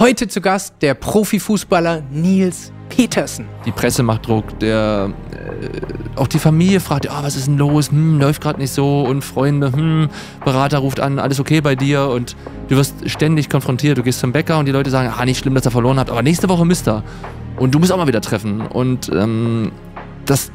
Heute zu Gast der Profifußballer Nils Petersen. Die Presse macht Druck, der, äh, auch die Familie fragt, oh, was ist denn los, hm, läuft gerade nicht so und Freunde, hm, Berater ruft an, alles okay bei dir und du wirst ständig konfrontiert. Du gehst zum Bäcker und die Leute sagen, ah, nicht schlimm, dass ihr verloren habt, aber nächste Woche müsst ihr und du musst auch mal wieder treffen und ähm, das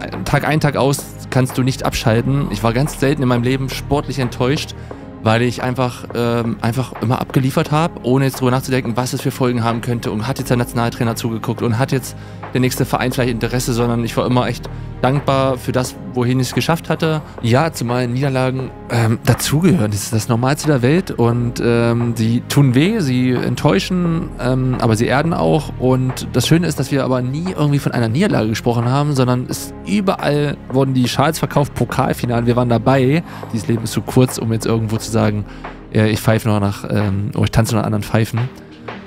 äh, Tag ein, Tag aus kannst du nicht abschalten. Ich war ganz selten in meinem Leben sportlich enttäuscht, weil ich einfach, ähm, einfach immer abgeliefert habe, ohne jetzt drüber nachzudenken, was es für Folgen haben könnte. Und hat jetzt der Nationaltrainer zugeguckt und hat jetzt der nächste Verein vielleicht Interesse, sondern ich war immer echt dankbar für das, wohin ich es geschafft hatte. Ja, zumal Niederlagen ähm, dazugehören. Das ist das Normalste der Welt und ähm, sie tun weh, sie enttäuschen, ähm, aber sie erden auch. Und das Schöne ist, dass wir aber nie irgendwie von einer Niederlage gesprochen haben, sondern es überall wurden die Schals verkauft, Pokalfinale, wir waren dabei. Dieses Leben ist zu kurz, um jetzt irgendwo zu sagen, äh, ich pfeife noch nach, ähm, oh, ich tanze nach anderen Pfeifen,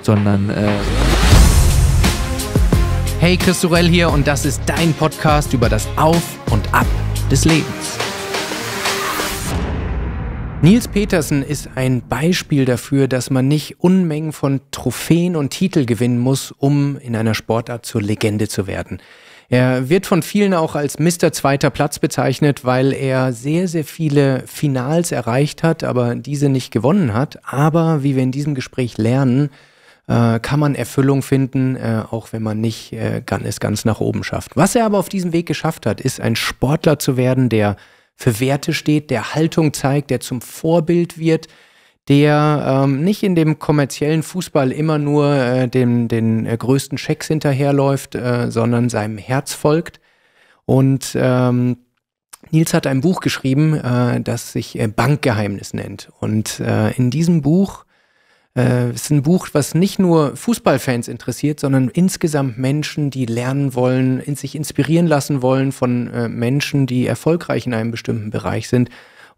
sondern... Äh hey, Chris Sorell hier und das ist dein Podcast über das Auf und Ab des Lebens. Nils Petersen ist ein Beispiel dafür, dass man nicht Unmengen von Trophäen und Titel gewinnen muss, um in einer Sportart zur Legende zu werden. Er wird von vielen auch als Mr. zweiter Platz bezeichnet, weil er sehr, sehr viele Finals erreicht hat, aber diese nicht gewonnen hat. Aber wie wir in diesem Gespräch lernen, äh, kann man Erfüllung finden, äh, auch wenn man nicht äh, es ganz nach oben schafft. Was er aber auf diesem Weg geschafft hat, ist ein Sportler zu werden, der für Werte steht, der Haltung zeigt, der zum Vorbild wird, der ähm, nicht in dem kommerziellen Fußball immer nur äh, dem, den äh, größten Schecks hinterherläuft, äh, sondern seinem Herz folgt. Und ähm, Nils hat ein Buch geschrieben, äh, das sich äh, Bankgeheimnis nennt. Und äh, in diesem Buch äh, es ist ein Buch, was nicht nur Fußballfans interessiert, sondern insgesamt Menschen, die lernen wollen, in sich inspirieren lassen wollen von äh, Menschen, die erfolgreich in einem bestimmten Bereich sind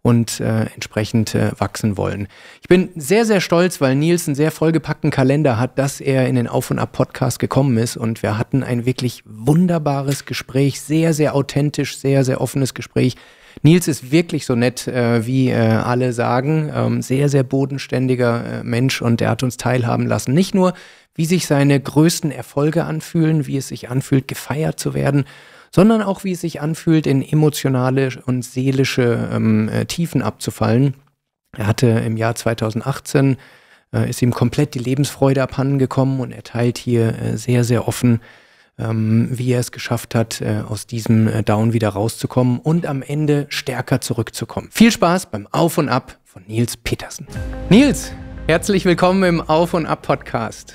und äh, entsprechend äh, wachsen wollen. Ich bin sehr, sehr stolz, weil Nils einen sehr vollgepackten Kalender hat, dass er in den Auf und Ab Podcast gekommen ist und wir hatten ein wirklich wunderbares Gespräch, sehr, sehr authentisch, sehr, sehr offenes Gespräch. Nils ist wirklich so nett, äh, wie äh, alle sagen. Ähm, sehr, sehr bodenständiger äh, Mensch und er hat uns teilhaben lassen. Nicht nur, wie sich seine größten Erfolge anfühlen, wie es sich anfühlt, gefeiert zu werden, sondern auch, wie es sich anfühlt, in emotionale und seelische ähm, äh, Tiefen abzufallen. Er hatte im Jahr 2018 äh, ist ihm komplett die Lebensfreude abhanden gekommen und er teilt hier äh, sehr, sehr offen, ähm, wie er es geschafft hat, äh, aus diesem äh, Down wieder rauszukommen und am Ende stärker zurückzukommen. Viel Spaß beim Auf und Ab von Nils Petersen. Nils, herzlich willkommen im Auf und Ab Podcast.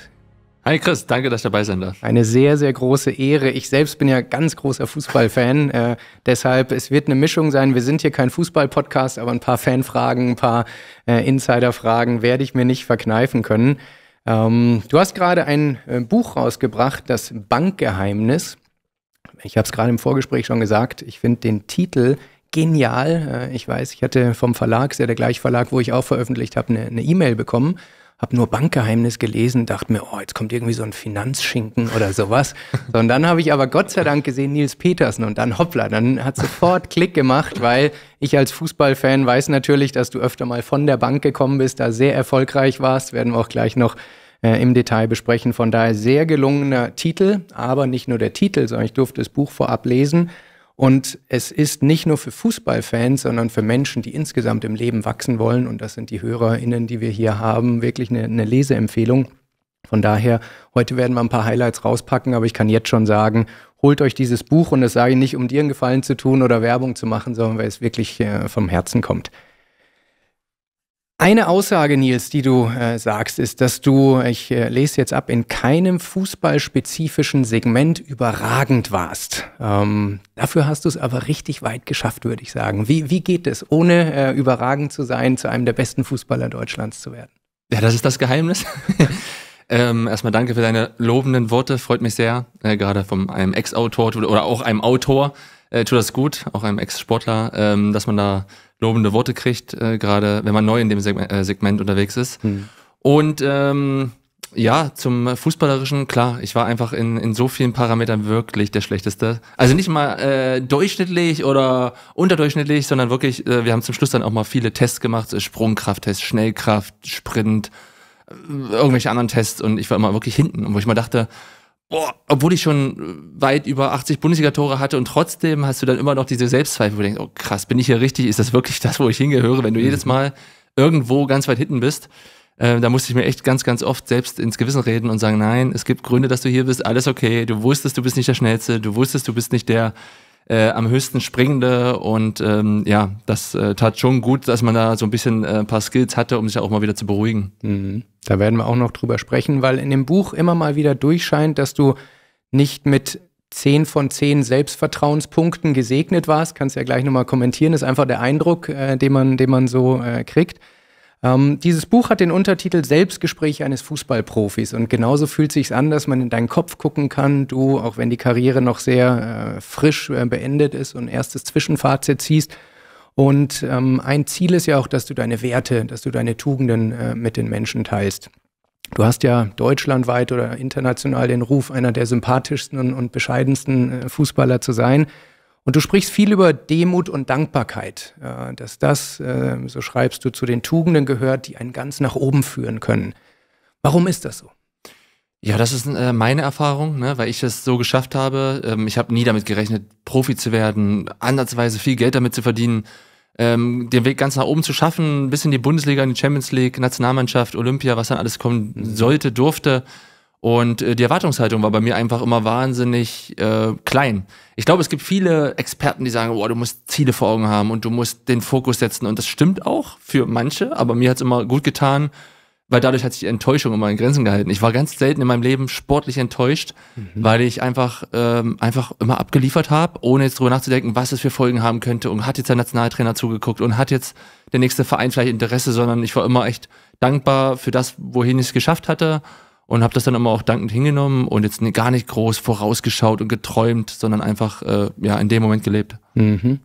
Hi Chris, danke, dass ich dabei sein darf. Eine sehr, sehr große Ehre. Ich selbst bin ja ganz großer Fußballfan. Äh, deshalb, es wird eine Mischung sein. Wir sind hier kein Fußball-Podcast, aber ein paar Fanfragen, ein paar äh, Insiderfragen werde ich mir nicht verkneifen können. Ähm, du hast gerade ein äh, Buch rausgebracht, das Bankgeheimnis. Ich habe es gerade im Vorgespräch schon gesagt. Ich finde den Titel genial. Äh, ich weiß, ich hatte vom Verlag, sehr ja der gleiche Verlag, wo ich auch veröffentlicht habe, eine ne, E-Mail bekommen habe nur Bankgeheimnis gelesen, dachte mir, oh, jetzt kommt irgendwie so ein Finanzschinken oder sowas. So, und dann habe ich aber Gott sei Dank gesehen Nils Petersen und dann hoppla, dann hat sofort Klick gemacht, weil ich als Fußballfan weiß natürlich, dass du öfter mal von der Bank gekommen bist, da sehr erfolgreich warst, werden wir auch gleich noch äh, im Detail besprechen. Von daher sehr gelungener Titel, aber nicht nur der Titel, sondern ich durfte das Buch vorab lesen und es ist nicht nur für Fußballfans, sondern für Menschen, die insgesamt im Leben wachsen wollen, und das sind die HörerInnen, die wir hier haben, wirklich eine, eine Leseempfehlung. Von daher, heute werden wir ein paar Highlights rauspacken, aber ich kann jetzt schon sagen, holt euch dieses Buch und das sage ich nicht, um dir einen Gefallen zu tun oder Werbung zu machen, sondern weil es wirklich äh, vom Herzen kommt. Eine Aussage, Nils, die du äh, sagst, ist, dass du, ich äh, lese jetzt ab, in keinem fußballspezifischen Segment überragend warst. Ähm, dafür hast du es aber richtig weit geschafft, würde ich sagen. Wie, wie geht es, ohne äh, überragend zu sein, zu einem der besten Fußballer Deutschlands zu werden? Ja, das ist das Geheimnis. ähm, erstmal danke für deine lobenden Worte, freut mich sehr. Äh, gerade von einem Ex-Autor oder auch einem Autor äh, tut das gut, auch einem Ex-Sportler, ähm, dass man da lobende Worte kriegt, äh, gerade wenn man neu in dem Segment, äh, Segment unterwegs ist. Mhm. Und ähm, ja, zum Fußballerischen, klar, ich war einfach in, in so vielen Parametern wirklich der Schlechteste. Also nicht mal äh, durchschnittlich oder unterdurchschnittlich, sondern wirklich, äh, wir haben zum Schluss dann auch mal viele Tests gemacht, Sprungkrafttests, Schnellkraft, Sprint, äh, irgendwelche anderen Tests und ich war immer wirklich hinten, wo ich mal dachte, boah, obwohl ich schon äh, weit über 80 Bundesliga-Tore hatte und trotzdem hast du dann immer noch diese Selbstzweifel, wo du denkst, oh krass, bin ich hier richtig? Ist das wirklich das, wo ich hingehöre? Wenn du mhm. jedes Mal irgendwo ganz weit hinten bist, äh, da musste ich mir echt ganz, ganz oft selbst ins Gewissen reden und sagen, nein, es gibt Gründe, dass du hier bist, alles okay, du wusstest, du bist nicht der Schnellste, du wusstest, du bist nicht der, äh, am höchsten springende und ähm, ja, das äh, tat schon gut, dass man da so ein bisschen äh, ein paar Skills hatte, um sich auch mal wieder zu beruhigen. Mhm. Da werden wir auch noch drüber sprechen, weil in dem Buch immer mal wieder durchscheint, dass du nicht mit 10 von 10 Selbstvertrauenspunkten gesegnet warst. Kannst ja gleich nochmal kommentieren, ist einfach der Eindruck, äh, den, man, den man so äh, kriegt. Ähm, dieses Buch hat den Untertitel Selbstgespräch eines Fußballprofis und genauso fühlt sich an, dass man in deinen Kopf gucken kann, du, auch wenn die Karriere noch sehr äh, frisch äh, beendet ist und erstes Zwischenfazit ziehst. Und ähm, ein Ziel ist ja auch, dass du deine Werte, dass du deine Tugenden äh, mit den Menschen teilst. Du hast ja deutschlandweit oder international den Ruf, einer der sympathischsten und, und bescheidensten äh, Fußballer zu sein. Und du sprichst viel über Demut und Dankbarkeit, dass das, äh, so schreibst du, zu den Tugenden gehört, die einen ganz nach oben führen können. Warum ist das so? Ja, das ist äh, meine Erfahrung, ne, weil ich es so geschafft habe. Ähm, ich habe nie damit gerechnet, Profi zu werden, ansatzweise viel Geld damit zu verdienen, ähm, den Weg ganz nach oben zu schaffen, bis in die Bundesliga, in die Champions League, Nationalmannschaft, Olympia, was dann alles kommen mhm. sollte, durfte und äh, die Erwartungshaltung war bei mir einfach immer wahnsinnig äh, klein. Ich glaube, es gibt viele Experten, die sagen, oh, du musst Ziele vor Augen haben und du musst den Fokus setzen. Und das stimmt auch für manche, aber mir hat es immer gut getan, weil dadurch hat sich die Enttäuschung immer in Grenzen gehalten. Ich war ganz selten in meinem Leben sportlich enttäuscht, mhm. weil ich einfach, ähm, einfach immer abgeliefert habe, ohne jetzt drüber nachzudenken, was es für Folgen haben könnte und hat jetzt der Nationaltrainer zugeguckt und hat jetzt der nächste Verein vielleicht Interesse, sondern ich war immer echt dankbar für das, wohin ich es geschafft hatte und habe das dann immer auch dankend hingenommen und jetzt ne, gar nicht groß vorausgeschaut und geträumt, sondern einfach äh, ja in dem Moment gelebt. Mhm.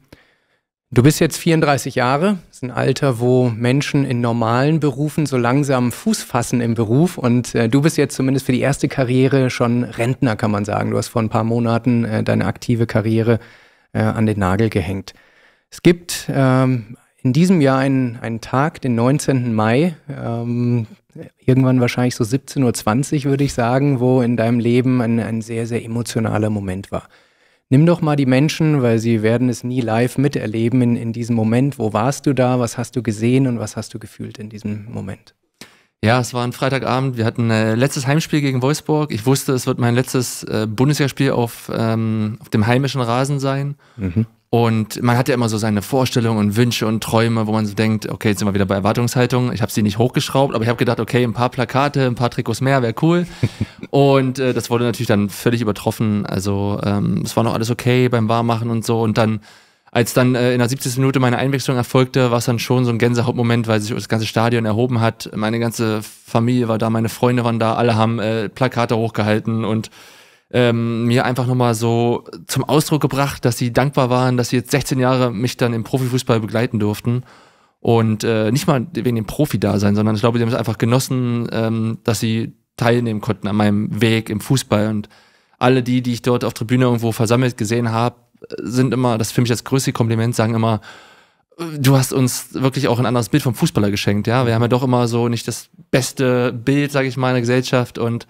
Du bist jetzt 34 Jahre, das ist ein Alter, wo Menschen in normalen Berufen so langsam Fuß fassen im Beruf und äh, du bist jetzt zumindest für die erste Karriere schon Rentner, kann man sagen. Du hast vor ein paar Monaten äh, deine aktive Karriere äh, an den Nagel gehängt. Es gibt ähm, in diesem Jahr einen, einen Tag, den 19. Mai, ähm, irgendwann wahrscheinlich so 17.20 Uhr, würde ich sagen, wo in deinem Leben ein, ein sehr, sehr emotionaler Moment war. Nimm doch mal die Menschen, weil sie werden es nie live miterleben in, in diesem Moment. Wo warst du da? Was hast du gesehen und was hast du gefühlt in diesem Moment? Ja, es war ein Freitagabend. Wir hatten ein äh, letztes Heimspiel gegen Wolfsburg. Ich wusste, es wird mein letztes äh, Bundesligaspiel auf, ähm, auf dem heimischen Rasen sein. Mhm. Und man hat ja immer so seine Vorstellungen und Wünsche und Träume, wo man so denkt, okay, jetzt sind wir wieder bei Erwartungshaltung. Ich habe sie nicht hochgeschraubt, aber ich habe gedacht, okay, ein paar Plakate, ein paar Trikots mehr, wäre cool. und äh, das wurde natürlich dann völlig übertroffen. Also ähm, es war noch alles okay beim Warmmachen und so. Und dann, als dann äh, in der 70. Minute meine Einwechslung erfolgte, war es dann schon so ein Gänsehautmoment, weil sich das ganze Stadion erhoben hat. Meine ganze Familie war da, meine Freunde waren da, alle haben äh, Plakate hochgehalten und ähm, mir einfach nochmal so zum Ausdruck gebracht, dass sie dankbar waren, dass sie jetzt 16 Jahre mich dann im Profifußball begleiten durften. Und äh, nicht mal wegen dem Profi-Dasein, sondern ich glaube, sie haben es einfach genossen, ähm, dass sie teilnehmen konnten an meinem Weg im Fußball. Und alle die, die ich dort auf Tribüne irgendwo versammelt gesehen habe, sind immer, das ist für mich das größte Kompliment, sagen immer, du hast uns wirklich auch ein anderes Bild vom Fußballer geschenkt, ja. Wir haben ja doch immer so nicht das beste Bild, sage ich mal, in der Gesellschaft und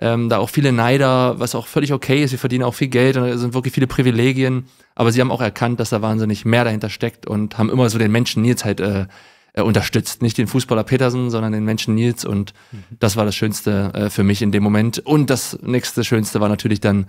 ähm, da auch viele Neider, was auch völlig okay ist. Sie verdienen auch viel Geld und sind wirklich viele Privilegien. Aber sie haben auch erkannt, dass da wahnsinnig mehr dahinter steckt und haben immer so den Menschen Nils halt äh, äh, unterstützt. Nicht den Fußballer Petersen, sondern den Menschen Nils. Und mhm. das war das Schönste äh, für mich in dem Moment. Und das nächste Schönste war natürlich dann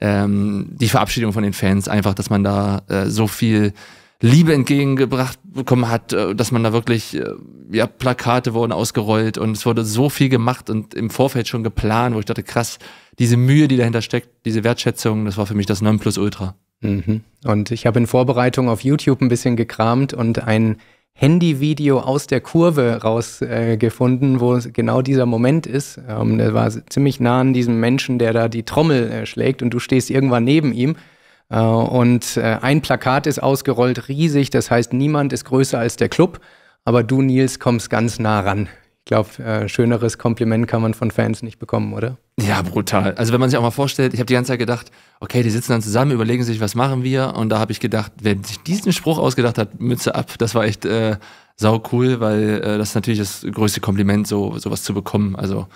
ähm, die Verabschiedung von den Fans. Einfach, dass man da äh, so viel Liebe entgegengebracht bekommen hat, äh, dass man da wirklich, äh, ja, Plakate wurden ausgerollt und es wurde so viel gemacht und im Vorfeld schon geplant, wo ich dachte, krass, diese Mühe, die dahinter steckt, diese Wertschätzung, das war für mich das Nonplusultra. Mhm. Und ich habe in Vorbereitung auf YouTube ein bisschen gekramt und ein Handyvideo aus der Kurve rausgefunden, äh, wo genau dieser Moment ist. Ähm, der war ziemlich nah an diesem Menschen, der da die Trommel äh, schlägt und du stehst irgendwann neben ihm äh, und äh, ein Plakat ist ausgerollt, riesig, das heißt, niemand ist größer als der Club, aber du, Nils, kommst ganz nah ran. Ich glaube, äh, schöneres Kompliment kann man von Fans nicht bekommen, oder? Ja, brutal. Also wenn man sich auch mal vorstellt, ich habe die ganze Zeit gedacht, okay, die sitzen dann zusammen, überlegen sich, was machen wir? Und da habe ich gedacht, wer sich diesen Spruch ausgedacht hat, Mütze ab, das war echt äh, sau cool, weil äh, das ist natürlich das größte Kompliment, so sowas zu bekommen. Also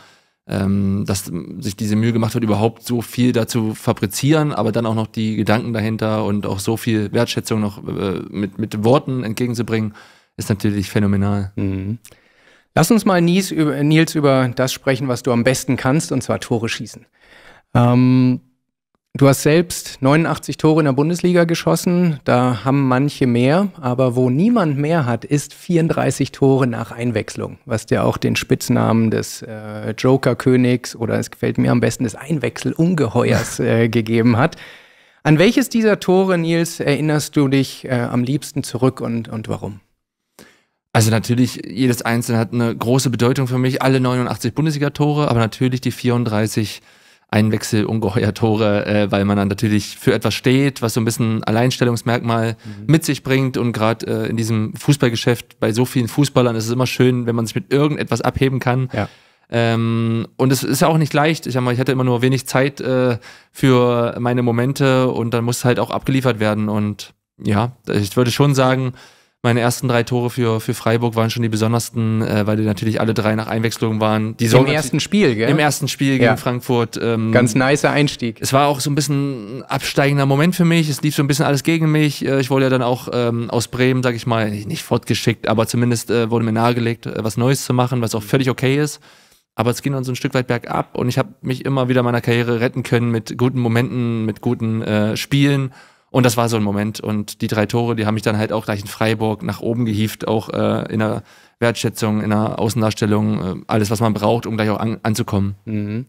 ähm, dass sich diese Mühe gemacht wird, überhaupt so viel dazu fabrizieren, aber dann auch noch die Gedanken dahinter und auch so viel Wertschätzung noch äh, mit, mit Worten entgegenzubringen, ist natürlich phänomenal. Mhm. Lass uns mal, Nils über, Nils, über das sprechen, was du am besten kannst, und zwar Tore schießen. Ähm, Du hast selbst 89 Tore in der Bundesliga geschossen, da haben manche mehr, aber wo niemand mehr hat, ist 34 Tore nach Einwechslung, was dir auch den Spitznamen des äh, Joker-Königs oder es gefällt mir am besten des Einwechselungeheuers äh, gegeben hat. An welches dieser Tore, Nils, erinnerst du dich äh, am liebsten zurück und, und warum? Also natürlich, jedes Einzelne hat eine große Bedeutung für mich, alle 89 Bundesliga-Tore, aber natürlich die 34 Tore Einwechsel, ungeheuer Tore, äh, weil man dann natürlich für etwas steht, was so ein bisschen Alleinstellungsmerkmal mhm. mit sich bringt. Und gerade äh, in diesem Fußballgeschäft bei so vielen Fußballern ist es immer schön, wenn man sich mit irgendetwas abheben kann. Ja. Ähm, und es ist ja auch nicht leicht. Ich, mal, ich hatte immer nur wenig Zeit äh, für meine Momente und dann muss halt auch abgeliefert werden. Und ja, ich würde schon sagen, meine ersten drei Tore für, für Freiburg waren schon die besondersten, äh, weil die natürlich alle drei nach Einwechslung waren. Die Im ersten Spiel, gell? Im ersten Spiel gegen ja. Frankfurt. Ähm, Ganz nicer Einstieg. Es war auch so ein bisschen ein absteigender Moment für mich. Es lief so ein bisschen alles gegen mich. Äh, ich wurde ja dann auch ähm, aus Bremen, sag ich mal, nicht fortgeschickt, aber zumindest äh, wurde mir nahegelegt, äh, was Neues zu machen, was auch völlig okay ist. Aber es ging dann so ein Stück weit bergab und ich habe mich immer wieder meiner Karriere retten können mit guten Momenten, mit guten äh, Spielen und das war so ein Moment. Und die drei Tore, die haben mich dann halt auch gleich in Freiburg nach oben gehievt, auch äh, in der Wertschätzung, in der Außendarstellung, äh, alles, was man braucht, um gleich auch an, anzukommen. Mhm.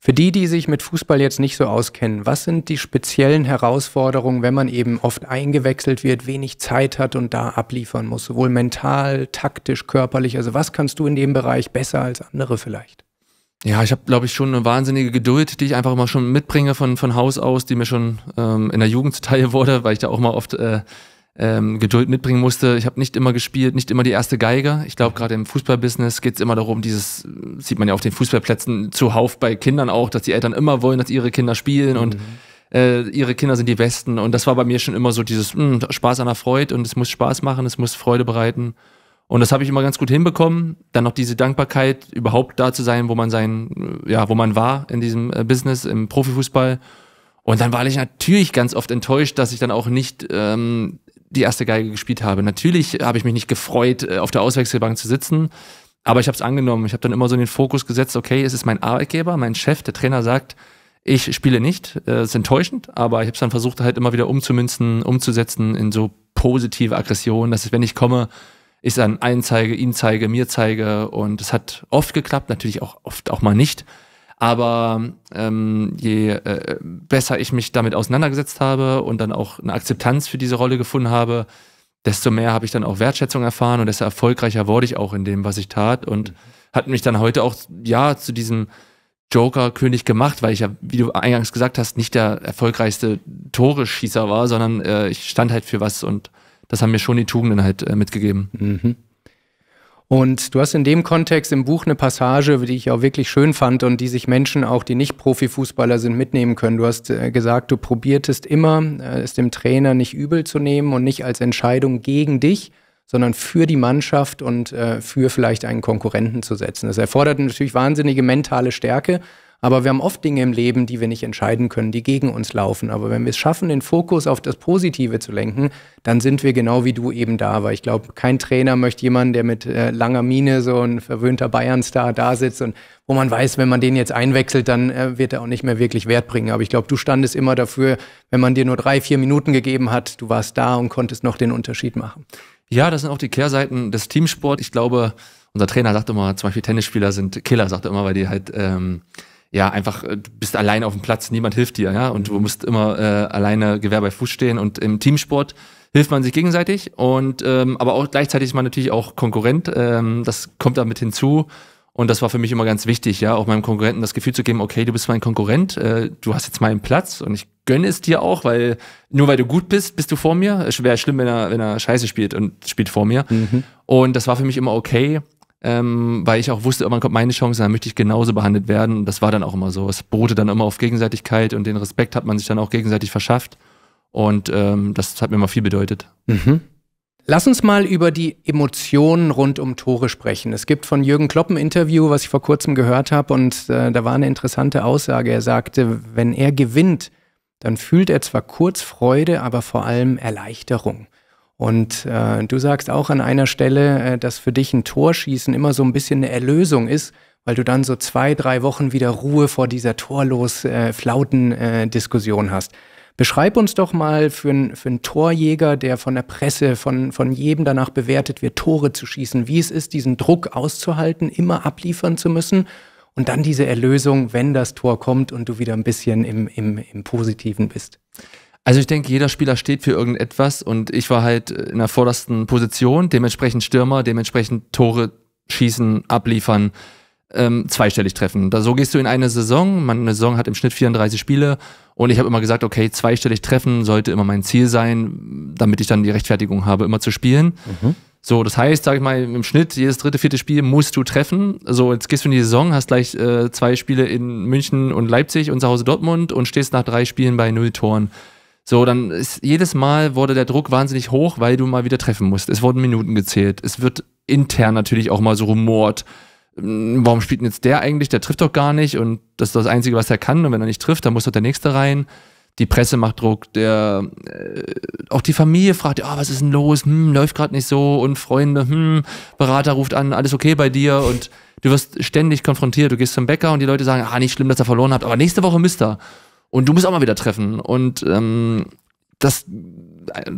Für die, die sich mit Fußball jetzt nicht so auskennen, was sind die speziellen Herausforderungen, wenn man eben oft eingewechselt wird, wenig Zeit hat und da abliefern muss, sowohl mental, taktisch, körperlich? Also was kannst du in dem Bereich besser als andere vielleicht? Ja, ich habe, glaube ich, schon eine wahnsinnige Geduld, die ich einfach immer schon mitbringe von, von Haus aus, die mir schon ähm, in der Jugend zuteil wurde, weil ich da auch mal oft äh, ähm, Geduld mitbringen musste. Ich habe nicht immer gespielt, nicht immer die erste Geige. Ich glaube, gerade im Fußballbusiness geht es immer darum, dieses, sieht man ja auf den Fußballplätzen zuhauf bei Kindern auch, dass die Eltern immer wollen, dass ihre Kinder spielen mhm. und äh, ihre Kinder sind die Besten. Und das war bei mir schon immer so dieses mh, hm, Spaß an der Freude und es muss Spaß machen, es muss Freude bereiten. Und das habe ich immer ganz gut hinbekommen. Dann noch diese Dankbarkeit, überhaupt da zu sein, wo man sein, ja, wo man war in diesem äh, Business, im Profifußball. Und dann war ich natürlich ganz oft enttäuscht, dass ich dann auch nicht ähm, die erste Geige gespielt habe. Natürlich habe ich mich nicht gefreut, äh, auf der Auswechselbank zu sitzen, aber ich habe es angenommen. Ich habe dann immer so in den Fokus gesetzt, okay, es ist mein Arbeitgeber, mein Chef, der Trainer sagt, ich spiele nicht. Das äh, ist enttäuschend, aber ich habe es dann versucht, halt immer wieder umzumünzen, umzusetzen in so positive Aggression, dass ich, wenn ich komme, ich dann einen zeige, ihn zeige, mir zeige und es hat oft geklappt, natürlich auch oft auch mal nicht. Aber ähm, je äh, besser ich mich damit auseinandergesetzt habe und dann auch eine Akzeptanz für diese Rolle gefunden habe, desto mehr habe ich dann auch Wertschätzung erfahren und desto erfolgreicher wurde ich auch in dem, was ich tat und mhm. hat mich dann heute auch ja zu diesem Joker-König gemacht, weil ich ja, wie du eingangs gesagt hast, nicht der erfolgreichste Tore-Schießer war, sondern äh, ich stand halt für was und das haben mir schon die Tugenden halt äh, mitgegeben. Mhm. Und du hast in dem Kontext im Buch eine Passage, die ich auch wirklich schön fand und die sich Menschen, auch die nicht Profifußballer sind, mitnehmen können. Du hast äh, gesagt, du probiertest immer, äh, es dem Trainer nicht übel zu nehmen und nicht als Entscheidung gegen dich, sondern für die Mannschaft und äh, für vielleicht einen Konkurrenten zu setzen. Das erfordert natürlich wahnsinnige mentale Stärke, aber wir haben oft Dinge im Leben, die wir nicht entscheiden können, die gegen uns laufen. Aber wenn wir es schaffen, den Fokus auf das Positive zu lenken, dann sind wir genau wie du eben da. Weil ich glaube, kein Trainer möchte jemanden, der mit äh, langer Miene so ein verwöhnter Bayern-Star da sitzt und wo man weiß, wenn man den jetzt einwechselt, dann äh, wird er auch nicht mehr wirklich Wert bringen. Aber ich glaube, du standest immer dafür, wenn man dir nur drei, vier Minuten gegeben hat, du warst da und konntest noch den Unterschied machen. Ja, das sind auch die Kehrseiten des Teamsports. Ich glaube, unser Trainer sagt immer, zum Beispiel Tennisspieler sind Killer, sagt er immer, weil die halt ähm, ja, einfach, äh, du bist allein auf dem Platz, niemand hilft dir, ja, und du musst immer äh, alleine Gewehr bei Fuß stehen und im Teamsport hilft man sich gegenseitig und ähm, aber auch gleichzeitig ist man natürlich auch Konkurrent, ähm, das kommt damit hinzu und das war für mich immer ganz wichtig, ja, auch meinem Konkurrenten das Gefühl zu geben, okay, du bist mein Konkurrent, äh, du hast jetzt meinen Platz und ich gönne es dir auch, weil nur weil du gut bist, bist du vor mir. Es äh, wäre schlimm, wenn er, wenn er Scheiße spielt und spielt vor mir. Mhm. Und das war für mich immer okay ähm, weil ich auch wusste, irgendwann kommt meine Chance, dann möchte ich genauso behandelt werden. Und das war dann auch immer so. Es bote dann immer auf Gegenseitigkeit und den Respekt hat man sich dann auch gegenseitig verschafft. Und ähm, das hat mir immer viel bedeutet. Mhm. Lass uns mal über die Emotionen rund um Tore sprechen. Es gibt von Jürgen Klopp ein Interview, was ich vor kurzem gehört habe, und äh, da war eine interessante Aussage. Er sagte, wenn er gewinnt, dann fühlt er zwar kurz Freude, aber vor allem Erleichterung. Und äh, du sagst auch an einer Stelle, äh, dass für dich ein Torschießen immer so ein bisschen eine Erlösung ist, weil du dann so zwei, drei Wochen wieder Ruhe vor dieser torlos äh, flauten äh, Diskussion hast. Beschreib uns doch mal für, einen für einen Torjäger, der von der Presse, von, von jedem danach bewertet wird, Tore zu schießen, wie es ist, diesen Druck auszuhalten, immer abliefern zu müssen und dann diese Erlösung, wenn das Tor kommt und du wieder ein bisschen im, im, im Positiven bist. Also ich denke, jeder Spieler steht für irgendetwas und ich war halt in der vordersten Position, dementsprechend Stürmer, dementsprechend Tore schießen, abliefern, ähm, zweistellig treffen. Da, so gehst du in eine Saison, meine Saison hat im Schnitt 34 Spiele und ich habe immer gesagt, okay, zweistellig treffen sollte immer mein Ziel sein, damit ich dann die Rechtfertigung habe, immer zu spielen. Mhm. So, das heißt, sag ich mal, im Schnitt, jedes dritte, vierte Spiel musst du treffen. So, jetzt gehst du in die Saison, hast gleich äh, zwei Spiele in München und Leipzig und zu Hause Dortmund und stehst nach drei Spielen bei null Toren. So, dann ist jedes Mal wurde der Druck wahnsinnig hoch, weil du mal wieder treffen musst. Es wurden Minuten gezählt. Es wird intern natürlich auch mal so rumort. Hm, warum spielt denn jetzt der eigentlich? Der trifft doch gar nicht und das ist das Einzige, was er kann. Und wenn er nicht trifft, dann muss doch der Nächste rein. Die Presse macht Druck. Der, äh, auch die Familie fragt, ja, oh, was ist denn los? Hm, läuft gerade nicht so. Und Freunde, hm, Berater ruft an, alles okay bei dir. Und du wirst ständig konfrontiert. Du gehst zum Bäcker und die Leute sagen, ah, nicht schlimm, dass er verloren hat, aber nächste Woche müsst ihr. Und du musst auch mal wieder treffen. Und ähm, das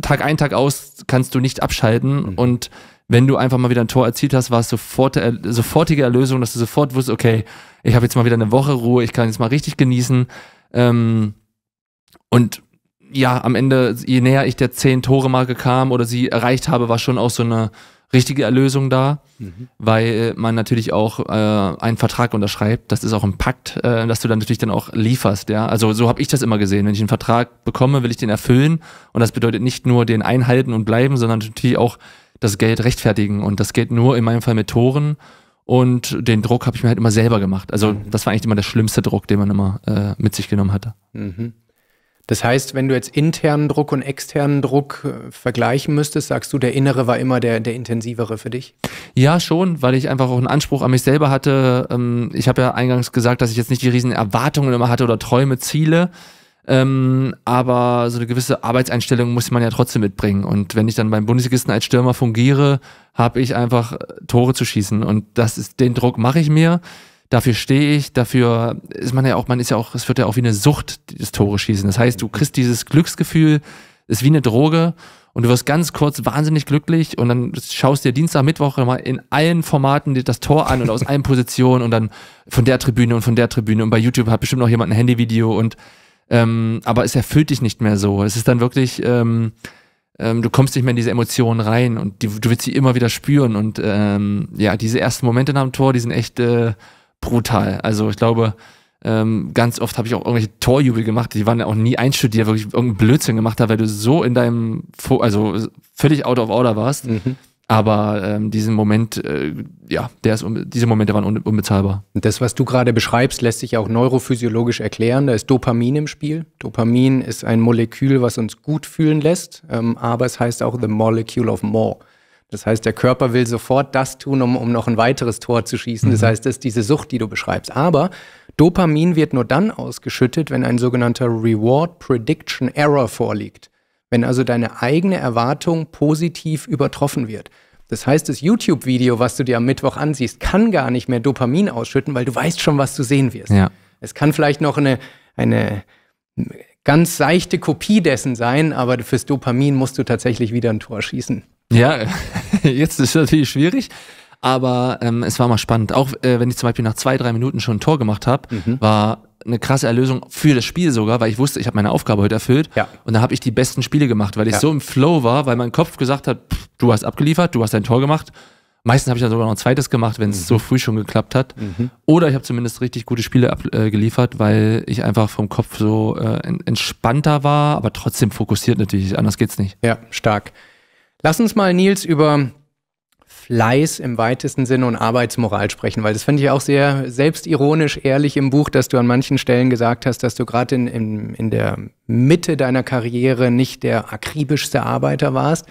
Tag ein, Tag aus kannst du nicht abschalten. Mhm. Und wenn du einfach mal wieder ein Tor erzielt hast, war es sofort, äh, sofortige Erlösung, dass du sofort wusstest, okay, ich habe jetzt mal wieder eine Woche Ruhe, ich kann jetzt mal richtig genießen. Ähm, und ja, am Ende, je näher ich der zehn Tore Marke kam oder sie erreicht habe, war schon auch so eine richtige Erlösung da, mhm. weil äh, man natürlich auch äh, einen Vertrag unterschreibt. Das ist auch ein Pakt, äh, dass du dann natürlich dann auch lieferst. Ja, also so habe ich das immer gesehen. Wenn ich einen Vertrag bekomme, will ich den erfüllen und das bedeutet nicht nur den einhalten und bleiben, sondern natürlich auch das Geld rechtfertigen und das geht nur in meinem Fall mit Toren. Und den Druck habe ich mir halt immer selber gemacht. Also mhm. das war eigentlich immer der schlimmste Druck, den man immer äh, mit sich genommen hatte. Mhm. Das heißt, wenn du jetzt internen Druck und externen Druck äh, vergleichen müsstest, sagst du, der innere war immer der, der intensivere für dich? Ja, schon, weil ich einfach auch einen Anspruch an mich selber hatte. Ähm, ich habe ja eingangs gesagt, dass ich jetzt nicht die riesen Erwartungen immer hatte oder Träume, Ziele. Ähm, aber so eine gewisse Arbeitseinstellung muss man ja trotzdem mitbringen. Und wenn ich dann beim Bundesligisten als Stürmer fungiere, habe ich einfach äh, Tore zu schießen. Und das ist, den Druck mache ich mir dafür stehe ich, dafür ist man ja auch, man ist ja auch, es wird ja auch wie eine Sucht, das Tore schießen. Das heißt, du kriegst dieses Glücksgefühl, ist wie eine Droge und du wirst ganz kurz wahnsinnig glücklich und dann schaust dir Dienstag, Mittwoch mal in allen Formaten das Tor an und aus allen Positionen und dann von der Tribüne und von der Tribüne und bei YouTube hat bestimmt noch jemand ein Handyvideo und ähm, aber es erfüllt dich nicht mehr so. Es ist dann wirklich, ähm, ähm, du kommst nicht mehr in diese Emotionen rein und die, du willst sie immer wieder spüren und ähm, ja, diese ersten Momente nach dem Tor, die sind echt äh, brutal. Also ich glaube, ähm, ganz oft habe ich auch irgendwelche Torjubel gemacht, die waren ja auch nie einstudiert, wirklich irgendeinen Blödsinn gemacht habe, weil du so in deinem, Fo also völlig out of order warst. Mhm. Aber ähm, diesen Moment, äh, ja, der ist diese Momente waren unbezahlbar. Das, was du gerade beschreibst, lässt sich auch neurophysiologisch erklären. Da ist Dopamin im Spiel. Dopamin ist ein Molekül, was uns gut fühlen lässt, ähm, aber es heißt auch the molecule of more. Das heißt, der Körper will sofort das tun, um, um noch ein weiteres Tor zu schießen. Das mhm. heißt, das ist diese Sucht, die du beschreibst. Aber Dopamin wird nur dann ausgeschüttet, wenn ein sogenannter Reward Prediction Error vorliegt. Wenn also deine eigene Erwartung positiv übertroffen wird. Das heißt, das YouTube-Video, was du dir am Mittwoch ansiehst, kann gar nicht mehr Dopamin ausschütten, weil du weißt schon, was du sehen wirst. Ja. Es kann vielleicht noch eine, eine ganz seichte Kopie dessen sein, aber fürs Dopamin musst du tatsächlich wieder ein Tor schießen. Ja, jetzt ist es natürlich schwierig. Aber ähm, es war mal spannend. Auch äh, wenn ich zum Beispiel nach zwei, drei Minuten schon ein Tor gemacht habe, mhm. war eine krasse Erlösung für das Spiel sogar, weil ich wusste, ich habe meine Aufgabe heute erfüllt. Ja. Und da habe ich die besten Spiele gemacht, weil ich ja. so im Flow war, weil mein Kopf gesagt hat, pff, du hast abgeliefert, du hast dein Tor gemacht. Meistens habe ich dann sogar noch ein zweites gemacht, wenn es mhm. so früh schon geklappt hat. Mhm. Oder ich habe zumindest richtig gute Spiele abgeliefert, äh, weil ich einfach vom Kopf so äh, entspannter war, aber trotzdem fokussiert natürlich. Anders geht's nicht. Ja, stark. Lass uns mal, Nils, über Fleiß im weitesten Sinne und Arbeitsmoral sprechen, weil das fand ich auch sehr selbstironisch ehrlich im Buch, dass du an manchen Stellen gesagt hast, dass du gerade in, in, in der Mitte deiner Karriere nicht der akribischste Arbeiter warst.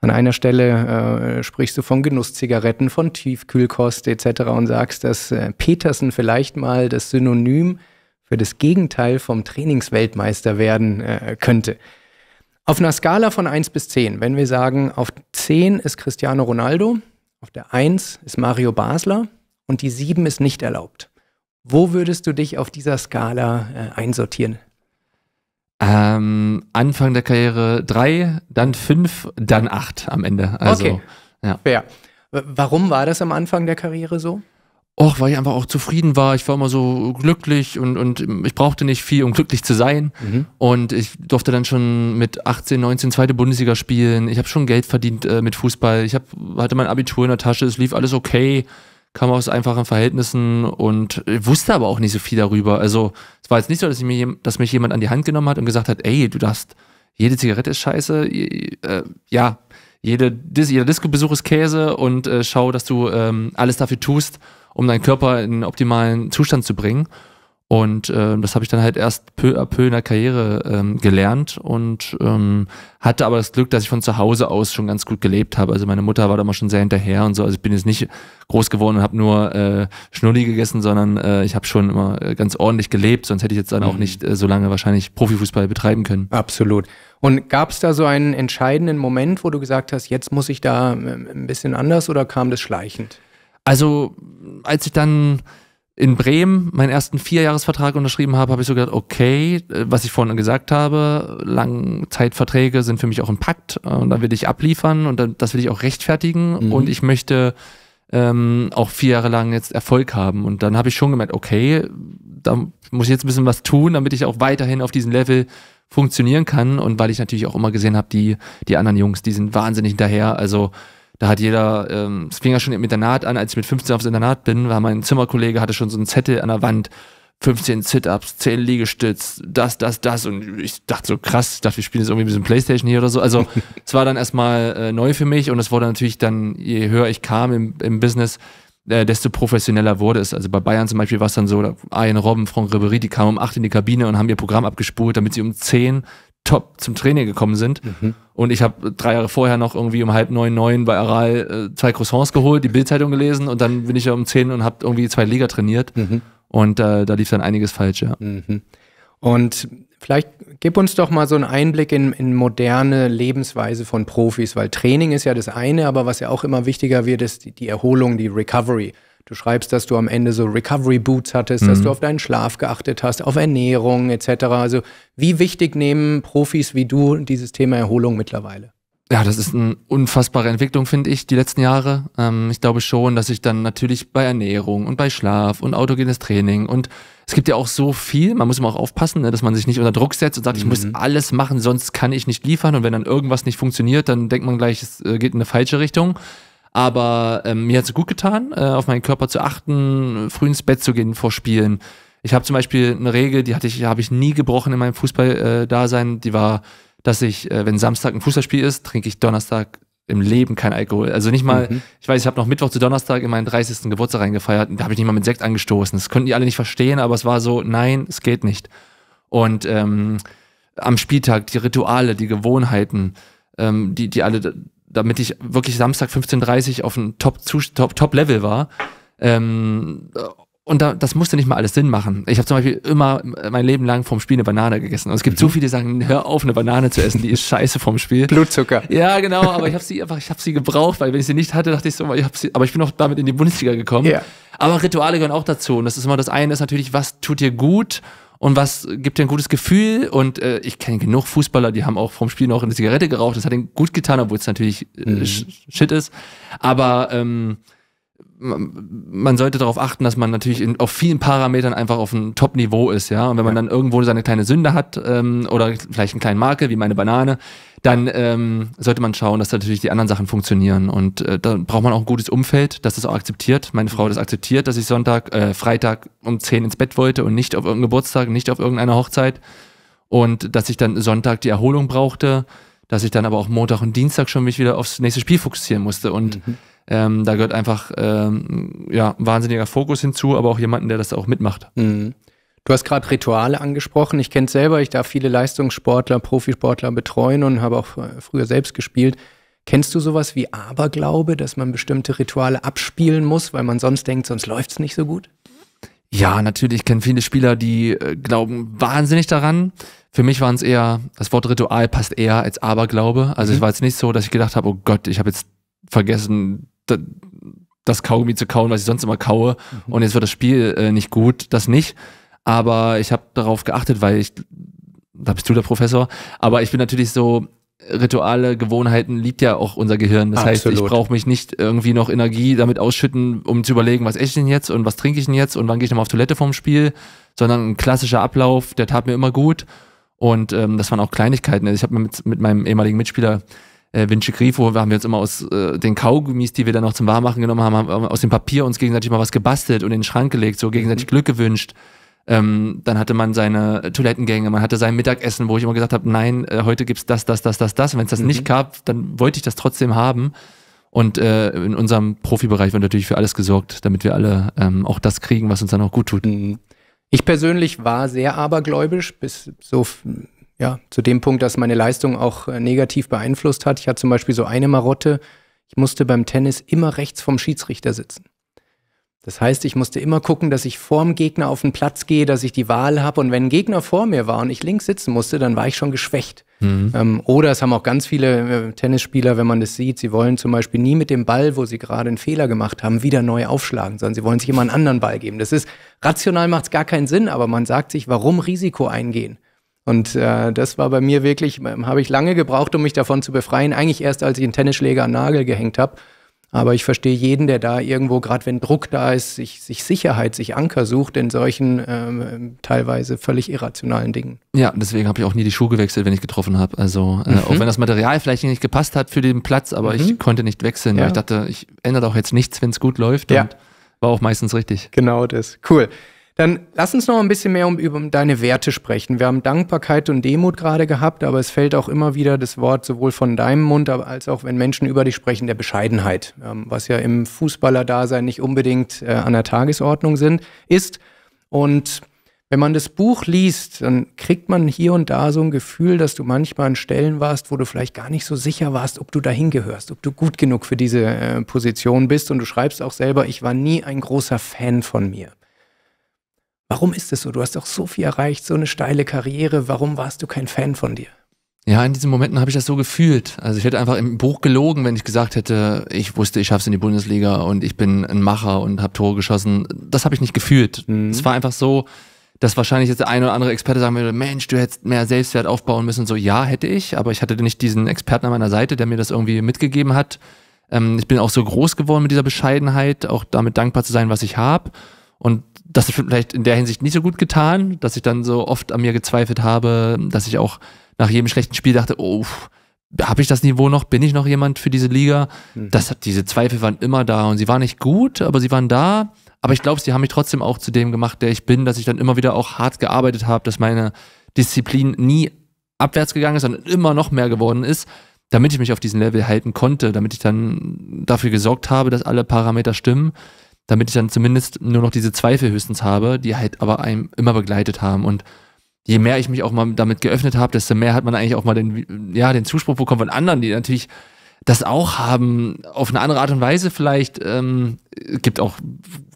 An einer Stelle äh, sprichst du von Genusszigaretten, von Tiefkühlkost etc. und sagst, dass äh, Petersen vielleicht mal das Synonym für das Gegenteil vom Trainingsweltmeister werden äh, könnte. Auf einer Skala von 1 bis 10, wenn wir sagen, auf 10 ist Cristiano Ronaldo, auf der 1 ist Mario Basler und die 7 ist nicht erlaubt. Wo würdest du dich auf dieser Skala äh, einsortieren? Ähm, Anfang der Karriere 3, dann 5, dann 8 am Ende. Also, okay. Ja. Fair. Warum war das am Anfang der Karriere so? Och, weil ich einfach auch zufrieden war. Ich war immer so glücklich und, und ich brauchte nicht viel, um glücklich zu sein. Mhm. Und ich durfte dann schon mit 18, 19 zweite Bundesliga spielen. Ich habe schon Geld verdient äh, mit Fußball. Ich hab, hatte mein Abitur in der Tasche. Es lief alles okay. Kam aus einfachen Verhältnissen und wusste aber auch nicht so viel darüber. Also es war jetzt nicht so, dass, ich mich, dass mich jemand an die Hand genommen hat und gesagt hat, ey, du darfst, jede Zigarette ist scheiße. Äh, ja, jede, jeder Disco-Besuch ist Käse und äh, schau, dass du ähm, alles dafür tust, um deinen Körper in einen optimalen Zustand zu bringen. Und äh, das habe ich dann halt erst peu à peu in der Karriere ähm, gelernt und ähm, hatte aber das Glück, dass ich von zu Hause aus schon ganz gut gelebt habe. Also meine Mutter war da immer schon sehr hinterher und so. Also ich bin jetzt nicht groß geworden und habe nur äh, Schnulli gegessen, sondern äh, ich habe schon immer äh, ganz ordentlich gelebt, sonst hätte ich jetzt dann auch mhm. nicht äh, so lange wahrscheinlich Profifußball betreiben können. Absolut. Und gab es da so einen entscheidenden Moment, wo du gesagt hast, jetzt muss ich da ähm, ein bisschen anders oder kam das schleichend? Also, als ich dann in Bremen meinen ersten Vierjahresvertrag unterschrieben habe, habe ich so gedacht, okay, was ich vorhin gesagt habe, Langzeitverträge sind für mich auch ein Pakt und da will ich abliefern und dann, das will ich auch rechtfertigen mhm. und ich möchte ähm, auch vier Jahre lang jetzt Erfolg haben und dann habe ich schon gemerkt, okay, da muss ich jetzt ein bisschen was tun, damit ich auch weiterhin auf diesem Level funktionieren kann und weil ich natürlich auch immer gesehen habe, die, die anderen Jungs, die sind wahnsinnig hinterher, also da hat jeder, ähm, es fing ja schon im Internat an, als ich mit 15 aufs Internat bin, war mein Zimmerkollege, hatte schon so einen Zettel an der Wand, 15 Sit-Ups, 10 Liegestütz, das, das, das. Und ich dachte so, krass, ich dachte, wir spielen jetzt irgendwie mit bisschen Playstation hier oder so. Also es war dann erstmal äh, neu für mich und es wurde natürlich dann, je höher ich kam im, im Business, äh, desto professioneller wurde es. Also bei Bayern zum Beispiel war es dann so, Arjen Robben, Franck Ribery, die kamen um 8 in die Kabine und haben ihr Programm abgespult, damit sie um 10 top zum Training gekommen sind. Mhm. Und ich habe drei Jahre vorher noch irgendwie um halb neun, neun bei Aral äh, zwei Croissants geholt, die Bildzeitung gelesen und dann bin ich ja um zehn und habe irgendwie zwei Liga trainiert. Mhm. Und äh, da lief dann einiges falsch, ja. Mhm. Und vielleicht gib uns doch mal so einen Einblick in, in, moderne Lebensweise von Profis, weil Training ist ja das eine, aber was ja auch immer wichtiger wird, ist die, die Erholung, die Recovery. Du schreibst, dass du am Ende so Recovery Boots hattest, mhm. dass du mhm. auf deinen Schlaf geachtet hast, auf Ernährung etc. Also wie wichtig nehmen Profis wie du dieses Thema Erholung mittlerweile? Ja, das ist eine unfassbare Entwicklung, finde ich, die letzten Jahre. Ähm, ich glaube schon, dass ich dann natürlich bei Ernährung und bei Schlaf und autogenes Training und es gibt ja auch so viel, man muss immer auch aufpassen, ne, dass man sich nicht unter Druck setzt und sagt, mhm. ich muss mhm. alles machen, sonst kann ich nicht liefern und wenn dann irgendwas nicht funktioniert, dann denkt man gleich, es äh, geht in eine falsche Richtung. Aber ähm, mir hat es gut getan, äh, auf meinen Körper zu achten, früh ins Bett zu gehen vor Spielen. Ich habe zum Beispiel eine Regel, die hatte ich, habe ich nie gebrochen in meinem Fußballdasein. Äh, die war, dass ich, äh, wenn Samstag ein Fußballspiel ist, trinke ich Donnerstag im Leben kein Alkohol. Also nicht mal, mhm. ich weiß, ich habe noch Mittwoch zu Donnerstag in meinen 30. Geburtstag reingefeiert und da habe ich nicht mal mit Sekt angestoßen. Das konnten die alle nicht verstehen, aber es war so, nein, es geht nicht. Und ähm, am Spieltag die Rituale, die Gewohnheiten, ähm, die, die alle damit ich wirklich Samstag 15.30 Uhr auf einem Top-Level Top, Top war. Ähm, und da, das musste nicht mal alles Sinn machen. Ich habe zum Beispiel immer mein Leben lang vorm Spiel eine Banane gegessen. Und es gibt so viele, die sagen, hör auf, eine Banane zu essen, die ist scheiße vorm Spiel. Blutzucker. Ja, genau, aber ich habe sie einfach, ich habe sie gebraucht, weil wenn ich sie nicht hatte, dachte ich so, ich hab sie, aber ich bin auch damit in die Bundesliga gekommen. Yeah. Aber Rituale gehören auch dazu. Und das ist immer das eine, ist natürlich, was tut dir gut? und was gibt dir ein gutes Gefühl. Und äh, ich kenne genug Fußballer, die haben auch vom Spiel noch eine Zigarette geraucht. Das hat ihnen gut getan, obwohl es natürlich äh, mhm. Shit ist. Aber ähm, man sollte darauf achten, dass man natürlich in, auf vielen Parametern einfach auf einem Top-Niveau ist, ja. Und wenn man ja. dann irgendwo seine kleine Sünde hat ähm, oder vielleicht einen kleinen Marke wie meine Banane, dann ähm, sollte man schauen, dass natürlich die anderen Sachen funktionieren. Und äh, da braucht man auch ein gutes Umfeld, dass das auch akzeptiert. Meine Frau das mhm. akzeptiert, dass ich Sonntag, äh, Freitag um 10 ins Bett wollte und nicht auf irgendeinen Geburtstag, nicht auf irgendeine Hochzeit. Und dass ich dann Sonntag die Erholung brauchte, dass ich dann aber auch Montag und Dienstag schon mich wieder aufs nächste Spiel fokussieren musste. Und mhm ähm, da gehört einfach ähm, ja, wahnsinniger Fokus hinzu, aber auch jemanden, der das auch mitmacht. Mhm. Du hast gerade Rituale angesprochen. Ich kenne es selber, ich darf viele Leistungssportler, Profisportler betreuen und habe auch äh, früher selbst gespielt. Kennst du sowas wie Aberglaube, dass man bestimmte Rituale abspielen muss, weil man sonst denkt, sonst läuft es nicht so gut? Ja, natürlich. Ich kenne viele Spieler, die äh, glauben wahnsinnig daran. Für mich waren es eher, das Wort Ritual passt eher als Aberglaube. Also mhm. es war jetzt nicht so, dass ich gedacht habe, oh Gott, ich habe jetzt vergessen, das Kaugummi zu kauen, was ich sonst immer kaue. Mhm. Und jetzt wird das Spiel äh, nicht gut, das nicht. Aber ich habe darauf geachtet, weil ich, da bist du der Professor, aber ich bin natürlich so, Rituale, Gewohnheiten liebt ja auch unser Gehirn. Das Absolut. heißt, ich brauche mich nicht irgendwie noch Energie damit ausschütten, um zu überlegen, was esse ich denn jetzt und was trinke ich denn jetzt und wann gehe ich nochmal auf Toilette vorm Spiel, sondern ein klassischer Ablauf, der tat mir immer gut. Und ähm, das waren auch Kleinigkeiten. Also ich habe mit, mit meinem ehemaligen Mitspieler äh, Vinci Grifo haben wir uns immer aus äh, den Kaugummis, die wir dann noch zum Warmmachen genommen haben, haben aus dem Papier uns gegenseitig mal was gebastelt und in den Schrank gelegt, so gegenseitig mhm. Glück gewünscht. Ähm, dann hatte man seine Toilettengänge, man hatte sein Mittagessen, wo ich immer gesagt habe, nein, äh, heute es das, das, das, das, das. Und wenn es das mhm. nicht gab, dann wollte ich das trotzdem haben. Und äh, in unserem Profibereich wird natürlich für alles gesorgt, damit wir alle ähm, auch das kriegen, was uns dann auch gut tut. Mhm. Ich persönlich war sehr abergläubisch bis so ja, zu dem Punkt, dass meine Leistung auch äh, negativ beeinflusst hat. Ich hatte zum Beispiel so eine Marotte, ich musste beim Tennis immer rechts vom Schiedsrichter sitzen. Das heißt, ich musste immer gucken, dass ich vorm Gegner auf den Platz gehe, dass ich die Wahl habe. Und wenn ein Gegner vor mir war und ich links sitzen musste, dann war ich schon geschwächt. Mhm. Ähm, oder es haben auch ganz viele äh, Tennisspieler, wenn man das sieht, sie wollen zum Beispiel nie mit dem Ball, wo sie gerade einen Fehler gemacht haben, wieder neu aufschlagen, sondern sie wollen sich immer einen anderen Ball geben. Das ist rational macht es gar keinen Sinn, aber man sagt sich, warum Risiko eingehen? Und äh, das war bei mir wirklich, ähm, habe ich lange gebraucht, um mich davon zu befreien. Eigentlich erst, als ich einen Tennisschläger an Nagel gehängt habe. Aber ich verstehe jeden, der da irgendwo, gerade wenn Druck da ist, sich, sich, Sicherheit, sich Anker sucht in solchen ähm, teilweise völlig irrationalen Dingen. Ja, deswegen habe ich auch nie die Schuhe gewechselt, wenn ich getroffen habe. Also äh, mhm. auch wenn das Material vielleicht nicht gepasst hat für den Platz, aber mhm. ich konnte nicht wechseln. Ja. Ich dachte, ich ändere doch jetzt nichts, wenn es gut läuft. Ja. Und war auch meistens richtig. Genau das. Cool. Dann lass uns noch ein bisschen mehr um, über deine Werte sprechen. Wir haben Dankbarkeit und Demut gerade gehabt, aber es fällt auch immer wieder das Wort sowohl von deinem Mund, als auch wenn Menschen über dich sprechen, der Bescheidenheit, ähm, was ja im Fußballerdasein nicht unbedingt äh, an der Tagesordnung sind, ist. Und wenn man das Buch liest, dann kriegt man hier und da so ein Gefühl, dass du manchmal an Stellen warst, wo du vielleicht gar nicht so sicher warst, ob du dahin gehörst, ob du gut genug für diese äh, Position bist. Und du schreibst auch selber, ich war nie ein großer Fan von mir. Warum ist es so? Du hast doch so viel erreicht, so eine steile Karriere. Warum warst du kein Fan von dir? Ja, in diesen Momenten habe ich das so gefühlt. Also ich hätte einfach im Buch gelogen, wenn ich gesagt hätte, ich wusste, ich schaffe es in die Bundesliga und ich bin ein Macher und habe Tore geschossen. Das habe ich nicht gefühlt. Mhm. Es war einfach so, dass wahrscheinlich jetzt der eine oder andere Experte sagen würde, Mensch, du hättest mehr Selbstwert aufbauen müssen. So, ja, hätte ich, aber ich hatte nicht diesen Experten an meiner Seite, der mir das irgendwie mitgegeben hat. Ähm, ich bin auch so groß geworden mit dieser Bescheidenheit, auch damit dankbar zu sein, was ich habe. Und das hat vielleicht in der Hinsicht nicht so gut getan, dass ich dann so oft an mir gezweifelt habe, dass ich auch nach jedem schlechten Spiel dachte, oh, habe ich das Niveau noch? Bin ich noch jemand für diese Liga? Hm. Das hat, diese Zweifel waren immer da und sie waren nicht gut, aber sie waren da. Aber ich glaube, sie haben mich trotzdem auch zu dem gemacht, der ich bin, dass ich dann immer wieder auch hart gearbeitet habe, dass meine Disziplin nie abwärts gegangen ist, sondern immer noch mehr geworden ist, damit ich mich auf diesen Level halten konnte, damit ich dann dafür gesorgt habe, dass alle Parameter stimmen damit ich dann zumindest nur noch diese Zweifel höchstens habe, die halt aber einem immer begleitet haben. Und je mehr ich mich auch mal damit geöffnet habe, desto mehr hat man eigentlich auch mal den, ja, den Zuspruch bekommen von anderen, die natürlich das auch haben, auf eine andere Art und Weise vielleicht. Ähm, gibt auch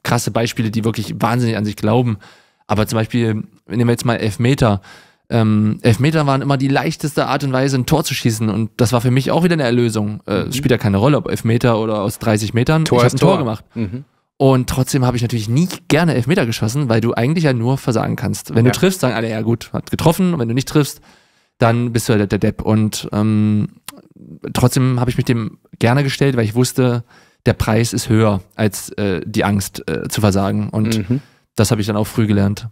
krasse Beispiele, die wirklich wahnsinnig an sich glauben. Aber zum Beispiel, nehmen wir jetzt mal Elfmeter. Ähm, Elfmeter waren immer die leichteste Art und Weise, ein Tor zu schießen. Und das war für mich auch wieder eine Erlösung. Äh, mhm. Spielt ja keine Rolle, ob Elfmeter oder aus 30 Metern. Tor ich habe ein Tor, Tor gemacht. Mhm. Und trotzdem habe ich natürlich nie gerne Elfmeter geschossen, weil du eigentlich ja nur versagen kannst. Wenn ja. du triffst, sagen alle, ja gut, hat getroffen. Und wenn du nicht triffst, dann bist du halt der Depp. Und ähm, trotzdem habe ich mich dem gerne gestellt, weil ich wusste, der Preis ist höher als äh, die Angst äh, zu versagen. Und mhm. das habe ich dann auch früh gelernt.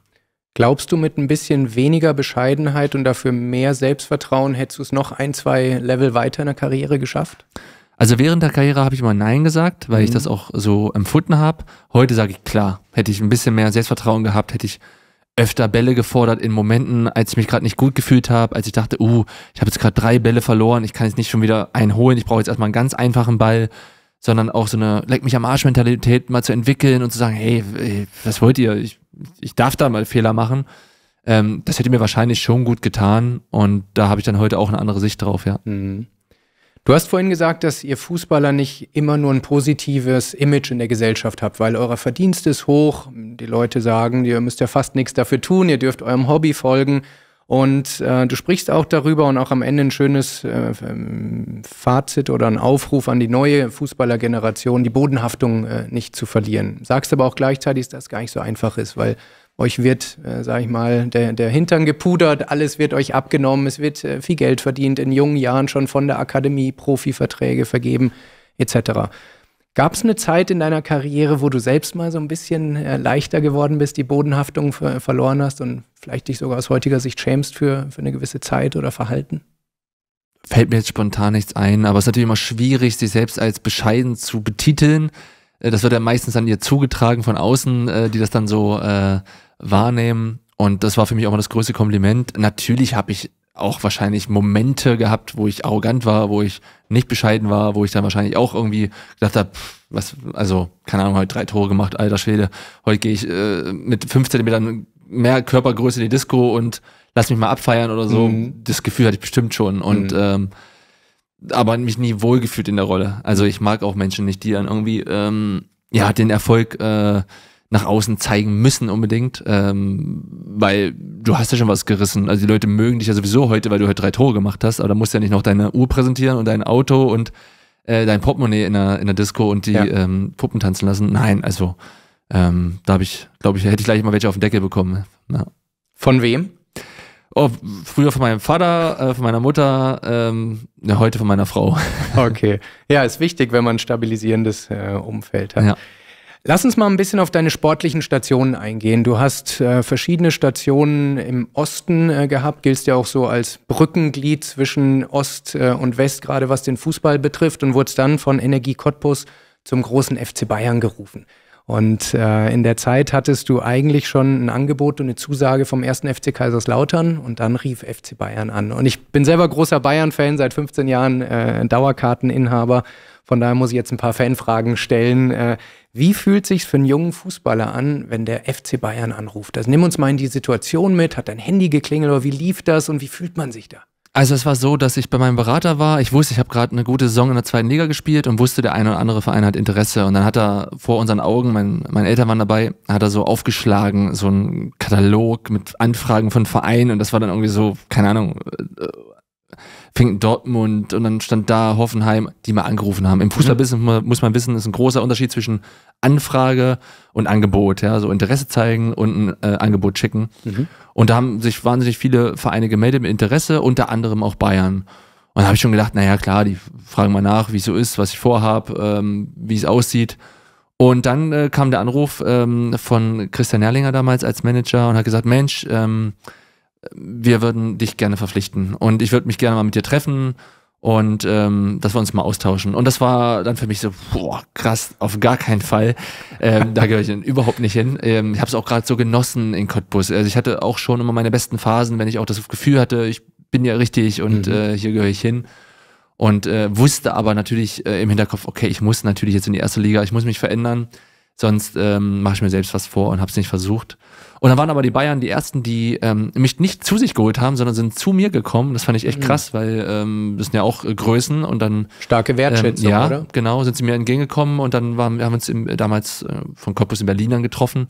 Glaubst du, mit ein bisschen weniger Bescheidenheit und dafür mehr Selbstvertrauen hättest du es noch ein, zwei Level weiter in der Karriere geschafft? Also während der Karriere habe ich immer Nein gesagt, weil mhm. ich das auch so empfunden habe. Heute sage ich klar, hätte ich ein bisschen mehr Selbstvertrauen gehabt, hätte ich öfter Bälle gefordert in Momenten, als ich mich gerade nicht gut gefühlt habe, als ich dachte, uh, ich habe jetzt gerade drei Bälle verloren, ich kann jetzt nicht schon wieder einen holen, ich brauche jetzt erstmal einen ganz einfachen Ball, sondern auch so eine Leck mich am Arsch-Mentalität mal zu entwickeln und zu sagen, hey, was wollt ihr? Ich, ich darf da mal Fehler machen. Ähm, das hätte mir wahrscheinlich schon gut getan und da habe ich dann heute auch eine andere Sicht drauf, ja. Mhm. Du hast vorhin gesagt, dass ihr Fußballer nicht immer nur ein positives Image in der Gesellschaft habt, weil euer Verdienst ist hoch. Die Leute sagen, ihr müsst ja fast nichts dafür tun, ihr dürft eurem Hobby folgen. Und äh, du sprichst auch darüber und auch am Ende ein schönes äh, ähm, Fazit oder ein Aufruf an die neue Fußballergeneration, die Bodenhaftung äh, nicht zu verlieren. Sagst aber auch gleichzeitig, dass das gar nicht so einfach ist, weil euch wird, äh, sage ich mal, der, der Hintern gepudert, alles wird euch abgenommen, es wird äh, viel Geld verdient, in jungen Jahren schon von der Akademie Profiverträge vergeben, etc. Gab es eine Zeit in deiner Karriere, wo du selbst mal so ein bisschen äh, leichter geworden bist, die Bodenhaftung ver verloren hast und vielleicht dich sogar aus heutiger Sicht schämst für, für eine gewisse Zeit oder Verhalten? Fällt mir jetzt spontan nichts ein, aber es ist natürlich immer schwierig, sich selbst als bescheiden zu betiteln. Äh, das wird ja meistens an ihr zugetragen von außen, äh, die das dann so äh, wahrnehmen. Und das war für mich auch mal das größte Kompliment. Natürlich habe ich auch wahrscheinlich Momente gehabt, wo ich arrogant war, wo ich nicht bescheiden war, wo ich dann wahrscheinlich auch irgendwie gedacht habe, was, also, keine Ahnung, heute drei Tore gemacht, alter Schwede, heute gehe ich äh, mit fünf Zentimetern mehr Körpergröße in die Disco und lass mich mal abfeiern oder so. Mhm. Das Gefühl hatte ich bestimmt schon. Und mhm. ähm, aber mich nie wohlgefühlt in der Rolle. Also ich mag auch Menschen nicht, die dann irgendwie ähm, ja den Erfolg äh, nach außen zeigen müssen unbedingt, ähm, weil du hast ja schon was gerissen. Also die Leute mögen dich ja sowieso heute, weil du heute halt drei Tore gemacht hast, aber da musst du ja nicht noch deine Uhr präsentieren und dein Auto und äh, dein Portemonnaie in der, in der Disco und die ja. ähm, Puppen tanzen lassen. Nein, also ähm, da habe ich, glaube ich, hätte ich gleich mal welche auf den Deckel bekommen. Ja. Von wem? Oh, früher von meinem Vater, äh, von meiner Mutter, ähm, ja, heute von meiner Frau. Okay. Ja, ist wichtig, wenn man ein stabilisierendes äh, Umfeld hat. Ja. Lass uns mal ein bisschen auf deine sportlichen Stationen eingehen. Du hast äh, verschiedene Stationen im Osten äh, gehabt, giltst ja auch so als Brückenglied zwischen Ost äh, und West, gerade was den Fußball betrifft, und wurdest dann von Energie Cottbus zum großen FC Bayern gerufen. Und äh, in der Zeit hattest du eigentlich schon ein Angebot und eine Zusage vom ersten FC Kaiserslautern und dann rief FC Bayern an. Und ich bin selber großer Bayern-Fan, seit 15 Jahren äh, Dauerkarteninhaber. Von daher muss ich jetzt ein paar Fanfragen stellen. Äh, wie fühlt sich's für einen jungen Fußballer an, wenn der FC Bayern anruft? Also nimm uns mal in die Situation mit. Hat dein Handy geklingelt oder wie lief das und wie fühlt man sich da? Also es war so, dass ich bei meinem Berater war. Ich wusste, ich habe gerade eine gute Saison in der zweiten Liga gespielt und wusste, der eine oder andere Verein hat Interesse. Und dann hat er vor unseren Augen, mein, meine Eltern waren dabei, hat er so aufgeschlagen, so einen Katalog mit Anfragen von Vereinen. Und das war dann irgendwie so, keine Ahnung, äh, fing Dortmund und dann stand da Hoffenheim, die mal angerufen haben. Im Fußballbusiness mhm. muss man wissen, ist ein großer Unterschied zwischen Anfrage und Angebot. Ja? So Interesse zeigen und ein äh, Angebot schicken. Mhm. Und da haben sich wahnsinnig viele Vereine gemeldet mit Interesse, unter anderem auch Bayern. Und da habe ich schon gedacht, naja, klar, die fragen mal nach, wie es so ist, was ich vorhabe, ähm, wie es aussieht. Und dann äh, kam der Anruf ähm, von Christian Erlinger damals als Manager und hat gesagt, Mensch, ähm, wir würden dich gerne verpflichten und ich würde mich gerne mal mit dir treffen und ähm, dass wir uns mal austauschen. Und das war dann für mich so, boah, krass, auf gar keinen Fall. Ähm, da gehöre ich überhaupt nicht hin. Ähm, ich habe es auch gerade so genossen in Cottbus. Also ich hatte auch schon immer meine besten Phasen, wenn ich auch das Gefühl hatte, ich bin ja richtig und mhm. äh, hier gehöre ich hin. Und äh, wusste aber natürlich äh, im Hinterkopf, okay, ich muss natürlich jetzt in die erste Liga, ich muss mich verändern, sonst ähm, mache ich mir selbst was vor und habe es nicht versucht. Und dann waren aber die Bayern die ersten, die ähm, mich nicht zu sich geholt haben, sondern sind zu mir gekommen. Das fand ich echt mhm. krass, weil ähm, das sind ja auch äh, Größen und dann starke ähm, Wertschätzung, ähm, ja, oder? Genau, sind sie mir entgegengekommen und dann waren, haben wir uns im, damals äh, von Corpus in Berlin dann getroffen.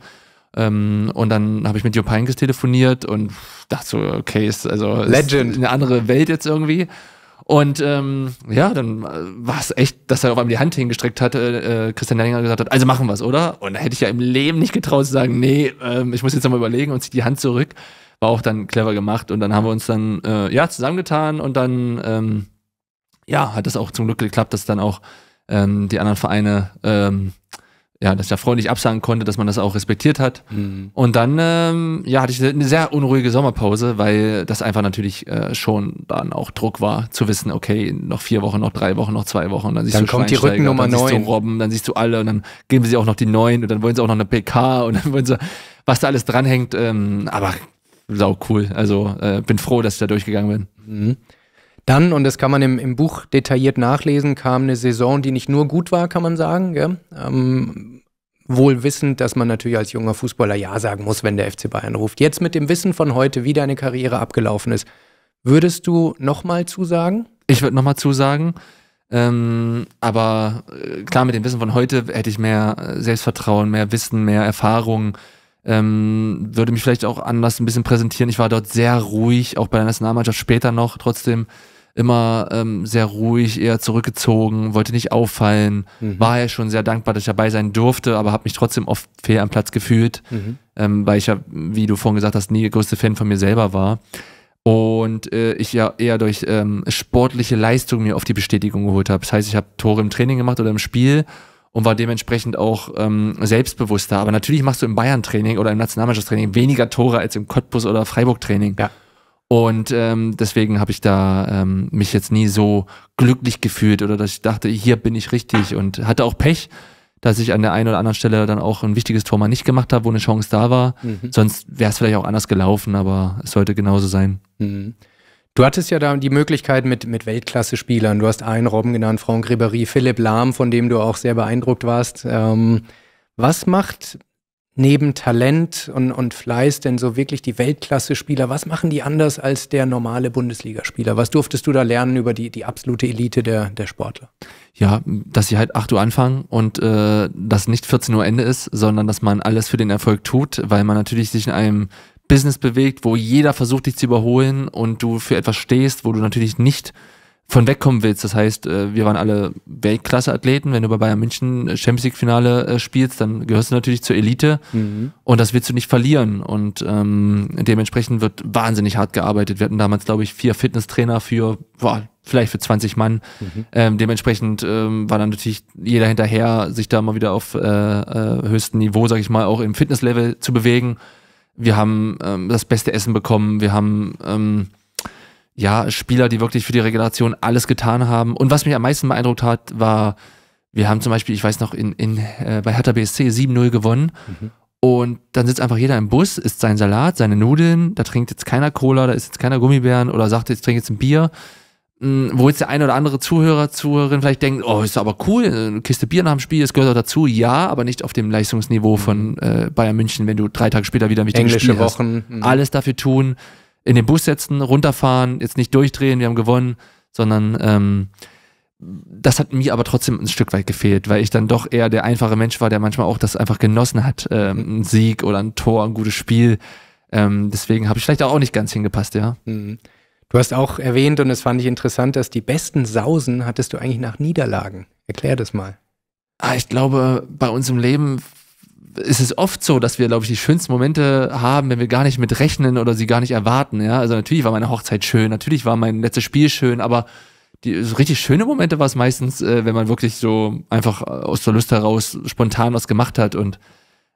Ähm, und dann habe ich mit Jo Heinkes telefoniert und dachte so, okay, ist also Legend. Ist eine andere Welt jetzt irgendwie. Und ähm, ja, dann äh, war es echt, dass er auf einmal die Hand hingestreckt hatte, äh, äh, Christian Henninger gesagt hat, also machen wir es, oder? Und da hätte ich ja im Leben nicht getraut zu sagen, nee, ähm, ich muss jetzt nochmal überlegen und zieh die Hand zurück. War auch dann clever gemacht und dann haben wir uns dann äh, ja zusammengetan und dann ähm, ja, hat das auch zum Glück geklappt, dass dann auch ähm, die anderen Vereine ähm, ja, dass der Freund nicht absagen konnte, dass man das auch respektiert hat. Mhm. Und dann, ähm, ja, hatte ich eine sehr unruhige Sommerpause, weil das einfach natürlich äh, schon dann auch Druck war, zu wissen, okay, noch vier Wochen, noch drei Wochen, noch zwei Wochen, dann siehst dann du kommt die Rückennummer dann siehst du Robben, dann siehst du alle und dann geben sie auch noch die neun und dann wollen sie auch noch eine PK und dann wollen sie, was da alles dranhängt, ähm, aber sau cool. Also äh, bin froh, dass ich da durchgegangen bin. Mhm. Dann, und das kann man im, im Buch detailliert nachlesen, kam eine Saison, die nicht nur gut war, kann man sagen. Gell? Ähm, wohl wissend, dass man natürlich als junger Fußballer Ja sagen muss, wenn der FC Bayern ruft. Jetzt mit dem Wissen von heute, wie deine Karriere abgelaufen ist, würdest du nochmal zusagen? Ich würde nochmal zusagen. Ähm, aber äh, klar, mit dem Wissen von heute hätte ich mehr äh, Selbstvertrauen, mehr Wissen, mehr Erfahrung. Ähm, würde mich vielleicht auch anders ein bisschen präsentieren. Ich war dort sehr ruhig, auch bei der Nationalmannschaft später noch. Trotzdem immer ähm, sehr ruhig, eher zurückgezogen, wollte nicht auffallen, mhm. war ja schon sehr dankbar, dass ich dabei sein durfte, aber habe mich trotzdem oft fehl am Platz gefühlt, mhm. ähm, weil ich ja, wie du vorhin gesagt hast, nie der größte Fan von mir selber war. Und äh, ich ja eher durch ähm, sportliche Leistung mir oft die Bestätigung geholt habe. Das heißt, ich habe Tore im Training gemacht oder im Spiel und war dementsprechend auch ähm, selbstbewusster. Aber natürlich machst du im Bayern-Training oder im Nationalmannschaftstraining weniger Tore als im Cottbus- oder Freiburg-Training. Ja. Und ähm, deswegen habe ich da ähm, mich jetzt nie so glücklich gefühlt oder dass ich dachte, hier bin ich richtig und hatte auch Pech, dass ich an der einen oder anderen Stelle dann auch ein wichtiges Tor mal nicht gemacht habe, wo eine Chance da war. Mhm. Sonst wäre es vielleicht auch anders gelaufen, aber es sollte genauso sein. Mhm. Du hattest ja da die Möglichkeit mit, mit Weltklasse-Spielern. Du hast einen Robben genannt, Franck Ribéry, Philipp Lahm, von dem du auch sehr beeindruckt warst. Ähm, was macht neben Talent und, und Fleiß denn so wirklich die Weltklasse-Spieler? Was machen die anders als der normale Bundesligaspieler? Was durftest du da lernen über die, die absolute Elite der, der Sportler? Ja, dass sie halt 8 Uhr anfangen und äh, dass nicht 14 Uhr Ende ist, sondern dass man alles für den Erfolg tut, weil man natürlich sich in einem Business bewegt, wo jeder versucht, dich zu überholen und du für etwas stehst, wo du natürlich nicht von wegkommen willst. Das heißt, äh, wir waren alle Weltklasse-Athleten. Wenn du bei Bayern München äh, Champions League-Finale äh, spielst, dann gehörst du natürlich zur Elite mhm. und das willst du nicht verlieren. Und ähm, dementsprechend wird wahnsinnig hart gearbeitet. Wir hatten damals, glaube ich, vier Fitnesstrainer für boah, vielleicht für 20 Mann. Mhm. Ähm, dementsprechend ähm, war dann natürlich jeder hinterher, sich da mal wieder auf äh, äh, höchstem Niveau, sag ich mal, auch im Fitnesslevel zu bewegen. Wir haben ähm, das beste Essen bekommen, wir haben ähm, ja, Spieler, die wirklich für die Regeneration alles getan haben. Und was mich am meisten beeindruckt hat, war, wir haben zum Beispiel, ich weiß noch, in, in, äh, bei Hertha BSC 7-0 gewonnen. Mhm. Und dann sitzt einfach jeder im Bus, isst seinen Salat, seine Nudeln, da trinkt jetzt keiner Cola, da ist jetzt keiner Gummibären oder sagt, jetzt trink jetzt ein Bier. Hm, wo jetzt der eine oder andere Zuhörer, Zuhörerin vielleicht denkt, oh, ist aber cool, eine Kiste Bier nach dem Spiel, das gehört auch dazu. Ja, aber nicht auf dem Leistungsniveau von mhm. äh, Bayern München, wenn du drei Tage später wieder ein wichtiges Englische Spiel Wochen. Hast. Mhm. Alles dafür tun, in den Bus setzen, runterfahren, jetzt nicht durchdrehen, wir haben gewonnen, sondern ähm, das hat mir aber trotzdem ein Stück weit gefehlt, weil ich dann doch eher der einfache Mensch war, der manchmal auch das einfach genossen hat, ähm, ein Sieg oder ein Tor, ein gutes Spiel. Ähm, deswegen habe ich vielleicht auch nicht ganz hingepasst, ja. Mhm. Du hast auch erwähnt, und es fand ich interessant, dass die besten Sausen hattest du eigentlich nach Niederlagen. Erklär das mal. Ah, ich glaube, bei uns im Leben ist es oft so, dass wir, glaube ich, die schönsten Momente haben, wenn wir gar nicht mit rechnen oder sie gar nicht erwarten. Ja? Also natürlich war meine Hochzeit schön, natürlich war mein letztes Spiel schön, aber die so richtig schöne Momente war es meistens, äh, wenn man wirklich so einfach äh, aus der Lust heraus spontan was gemacht hat. Und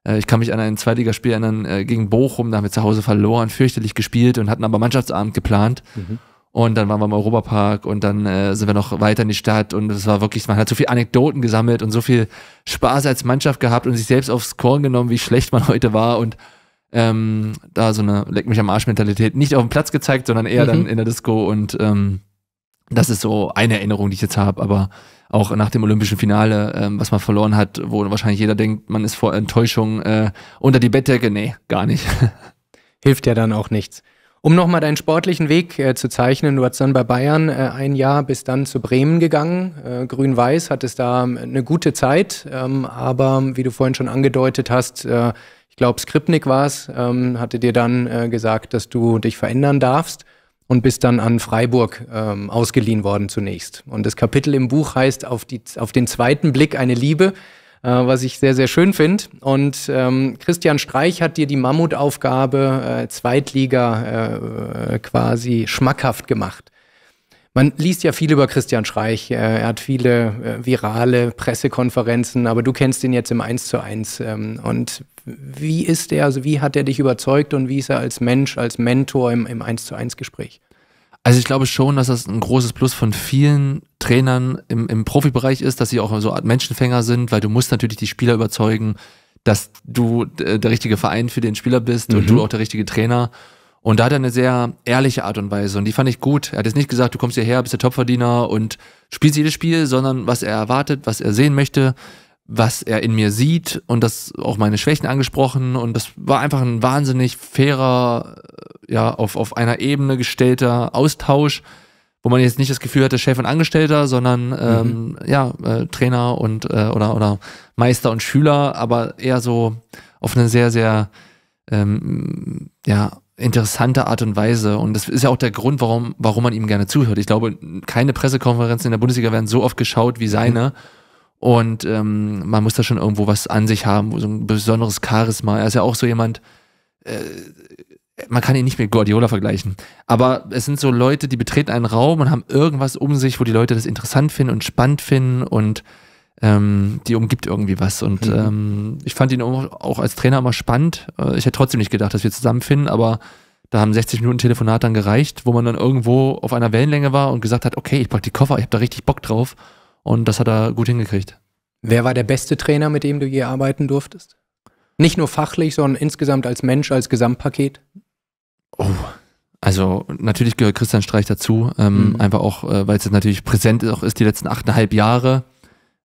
äh, ich kann mich an ein Zweitligaspiel erinnern äh, gegen Bochum, da haben wir zu Hause verloren, fürchterlich gespielt und hatten aber Mannschaftsabend geplant. Mhm. Und dann waren wir im Europapark und dann äh, sind wir noch weiter in die Stadt und es war wirklich, man hat so viel Anekdoten gesammelt und so viel Spaß als Mannschaft gehabt und sich selbst aufs Korn genommen, wie schlecht man heute war und ähm, da so eine Leck mich am Arsch-Mentalität nicht auf dem Platz gezeigt, sondern eher mhm. dann in der Disco und ähm, das ist so eine Erinnerung, die ich jetzt habe, aber auch nach dem olympischen Finale, ähm, was man verloren hat, wo wahrscheinlich jeder denkt, man ist vor Enttäuschung äh, unter die Bettdecke. Nee, gar nicht. Hilft ja dann auch nichts. Um nochmal deinen sportlichen Weg äh, zu zeichnen, du hast dann bei Bayern äh, ein Jahr bis dann zu Bremen gegangen. Äh, Grün-Weiß hattest da ähm, eine gute Zeit, ähm, aber wie du vorhin schon angedeutet hast, äh, ich glaube Skripnik war es, ähm, hatte dir dann äh, gesagt, dass du dich verändern darfst und bist dann an Freiburg ähm, ausgeliehen worden zunächst. Und das Kapitel im Buch heißt auf, die, auf den zweiten Blick eine Liebe. Äh, was ich sehr, sehr schön finde. Und ähm, Christian Streich hat dir die Mammutaufgabe äh, Zweitliga äh, quasi schmackhaft gemacht. Man liest ja viel über Christian Streich. Äh, er hat viele äh, virale Pressekonferenzen, aber du kennst ihn jetzt im 1 zu 1. Ähm, und wie ist er, also wie hat er dich überzeugt und wie ist er als Mensch, als Mentor im, im 1 zu 1 Gespräch? Also ich glaube schon, dass das ein großes Plus von vielen Trainern im, im Profibereich ist, dass sie auch so eine Art Menschenfänger sind, weil du musst natürlich die Spieler überzeugen, dass du äh, der richtige Verein für den Spieler bist mhm. und du mhm. auch der richtige Trainer. Und da hat er eine sehr ehrliche Art und Weise und die fand ich gut. Er hat jetzt nicht gesagt, du kommst hierher, bist der Topverdiener und spielst jedes Spiel, sondern was er erwartet, was er sehen möchte was er in mir sieht und das auch meine Schwächen angesprochen und das war einfach ein wahnsinnig fairer, äh, ja, auf, auf einer Ebene gestellter Austausch, wo man jetzt nicht das Gefühl hatte, Chef und Angestellter, sondern ähm, mhm. ja, äh, Trainer und äh, oder, oder Meister und Schüler, aber eher so auf eine sehr, sehr ähm, ja, interessante Art und Weise. Und das ist ja auch der Grund, warum, warum man ihm gerne zuhört. Ich glaube, keine Pressekonferenzen in der Bundesliga werden so oft geschaut wie seine. Mhm und ähm, man muss da schon irgendwo was an sich haben, so ein besonderes Charisma. Er ist ja auch so jemand, äh, man kann ihn nicht mit Guardiola vergleichen. Aber es sind so Leute, die betreten einen Raum und haben irgendwas um sich, wo die Leute das interessant finden und spannend finden und ähm, die umgibt irgendwie was. Und mhm. ähm, ich fand ihn auch als Trainer immer spannend. Äh, ich hätte trotzdem nicht gedacht, dass wir zusammenfinden, aber da haben 60 Minuten Telefonat dann gereicht, wo man dann irgendwo auf einer Wellenlänge war und gesagt hat, okay, ich pack die Koffer, ich habe da richtig Bock drauf. Und das hat er gut hingekriegt. Wer war der beste Trainer, mit dem du je arbeiten durftest? Nicht nur fachlich, sondern insgesamt als Mensch, als Gesamtpaket? Oh, also natürlich gehört Christian Streich dazu. Ähm, mhm. Einfach auch, äh, weil es jetzt natürlich präsent auch ist, die letzten achteinhalb Jahre.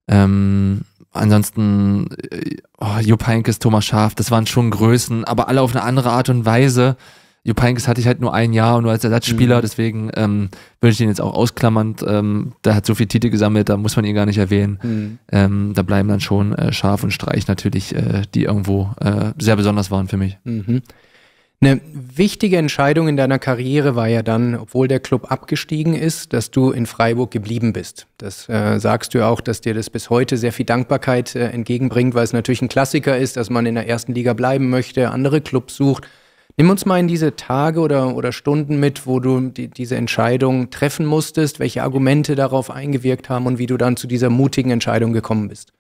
Ähm, ansonsten äh, oh, Jupp Heinkes, Thomas Schaaf, das waren schon Größen, aber alle auf eine andere Art und Weise. Jupankis hatte ich halt nur ein Jahr und nur als Ersatzspieler, mhm. deswegen ähm, würde ich ihn jetzt auch ausklammern. Ähm, der hat so viele Titel gesammelt, da muss man ihn gar nicht erwähnen. Mhm. Ähm, da bleiben dann schon äh, Schaf und Streich natürlich, äh, die irgendwo äh, sehr besonders waren für mich. Mhm. Eine wichtige Entscheidung in deiner Karriere war ja dann, obwohl der Club abgestiegen ist, dass du in Freiburg geblieben bist. Das äh, sagst du auch, dass dir das bis heute sehr viel Dankbarkeit äh, entgegenbringt, weil es natürlich ein Klassiker ist, dass man in der ersten Liga bleiben möchte, andere Clubs sucht. Nimm uns mal in diese Tage oder, oder Stunden mit, wo du die, diese Entscheidung treffen musstest, welche Argumente darauf eingewirkt haben und wie du dann zu dieser mutigen Entscheidung gekommen bist.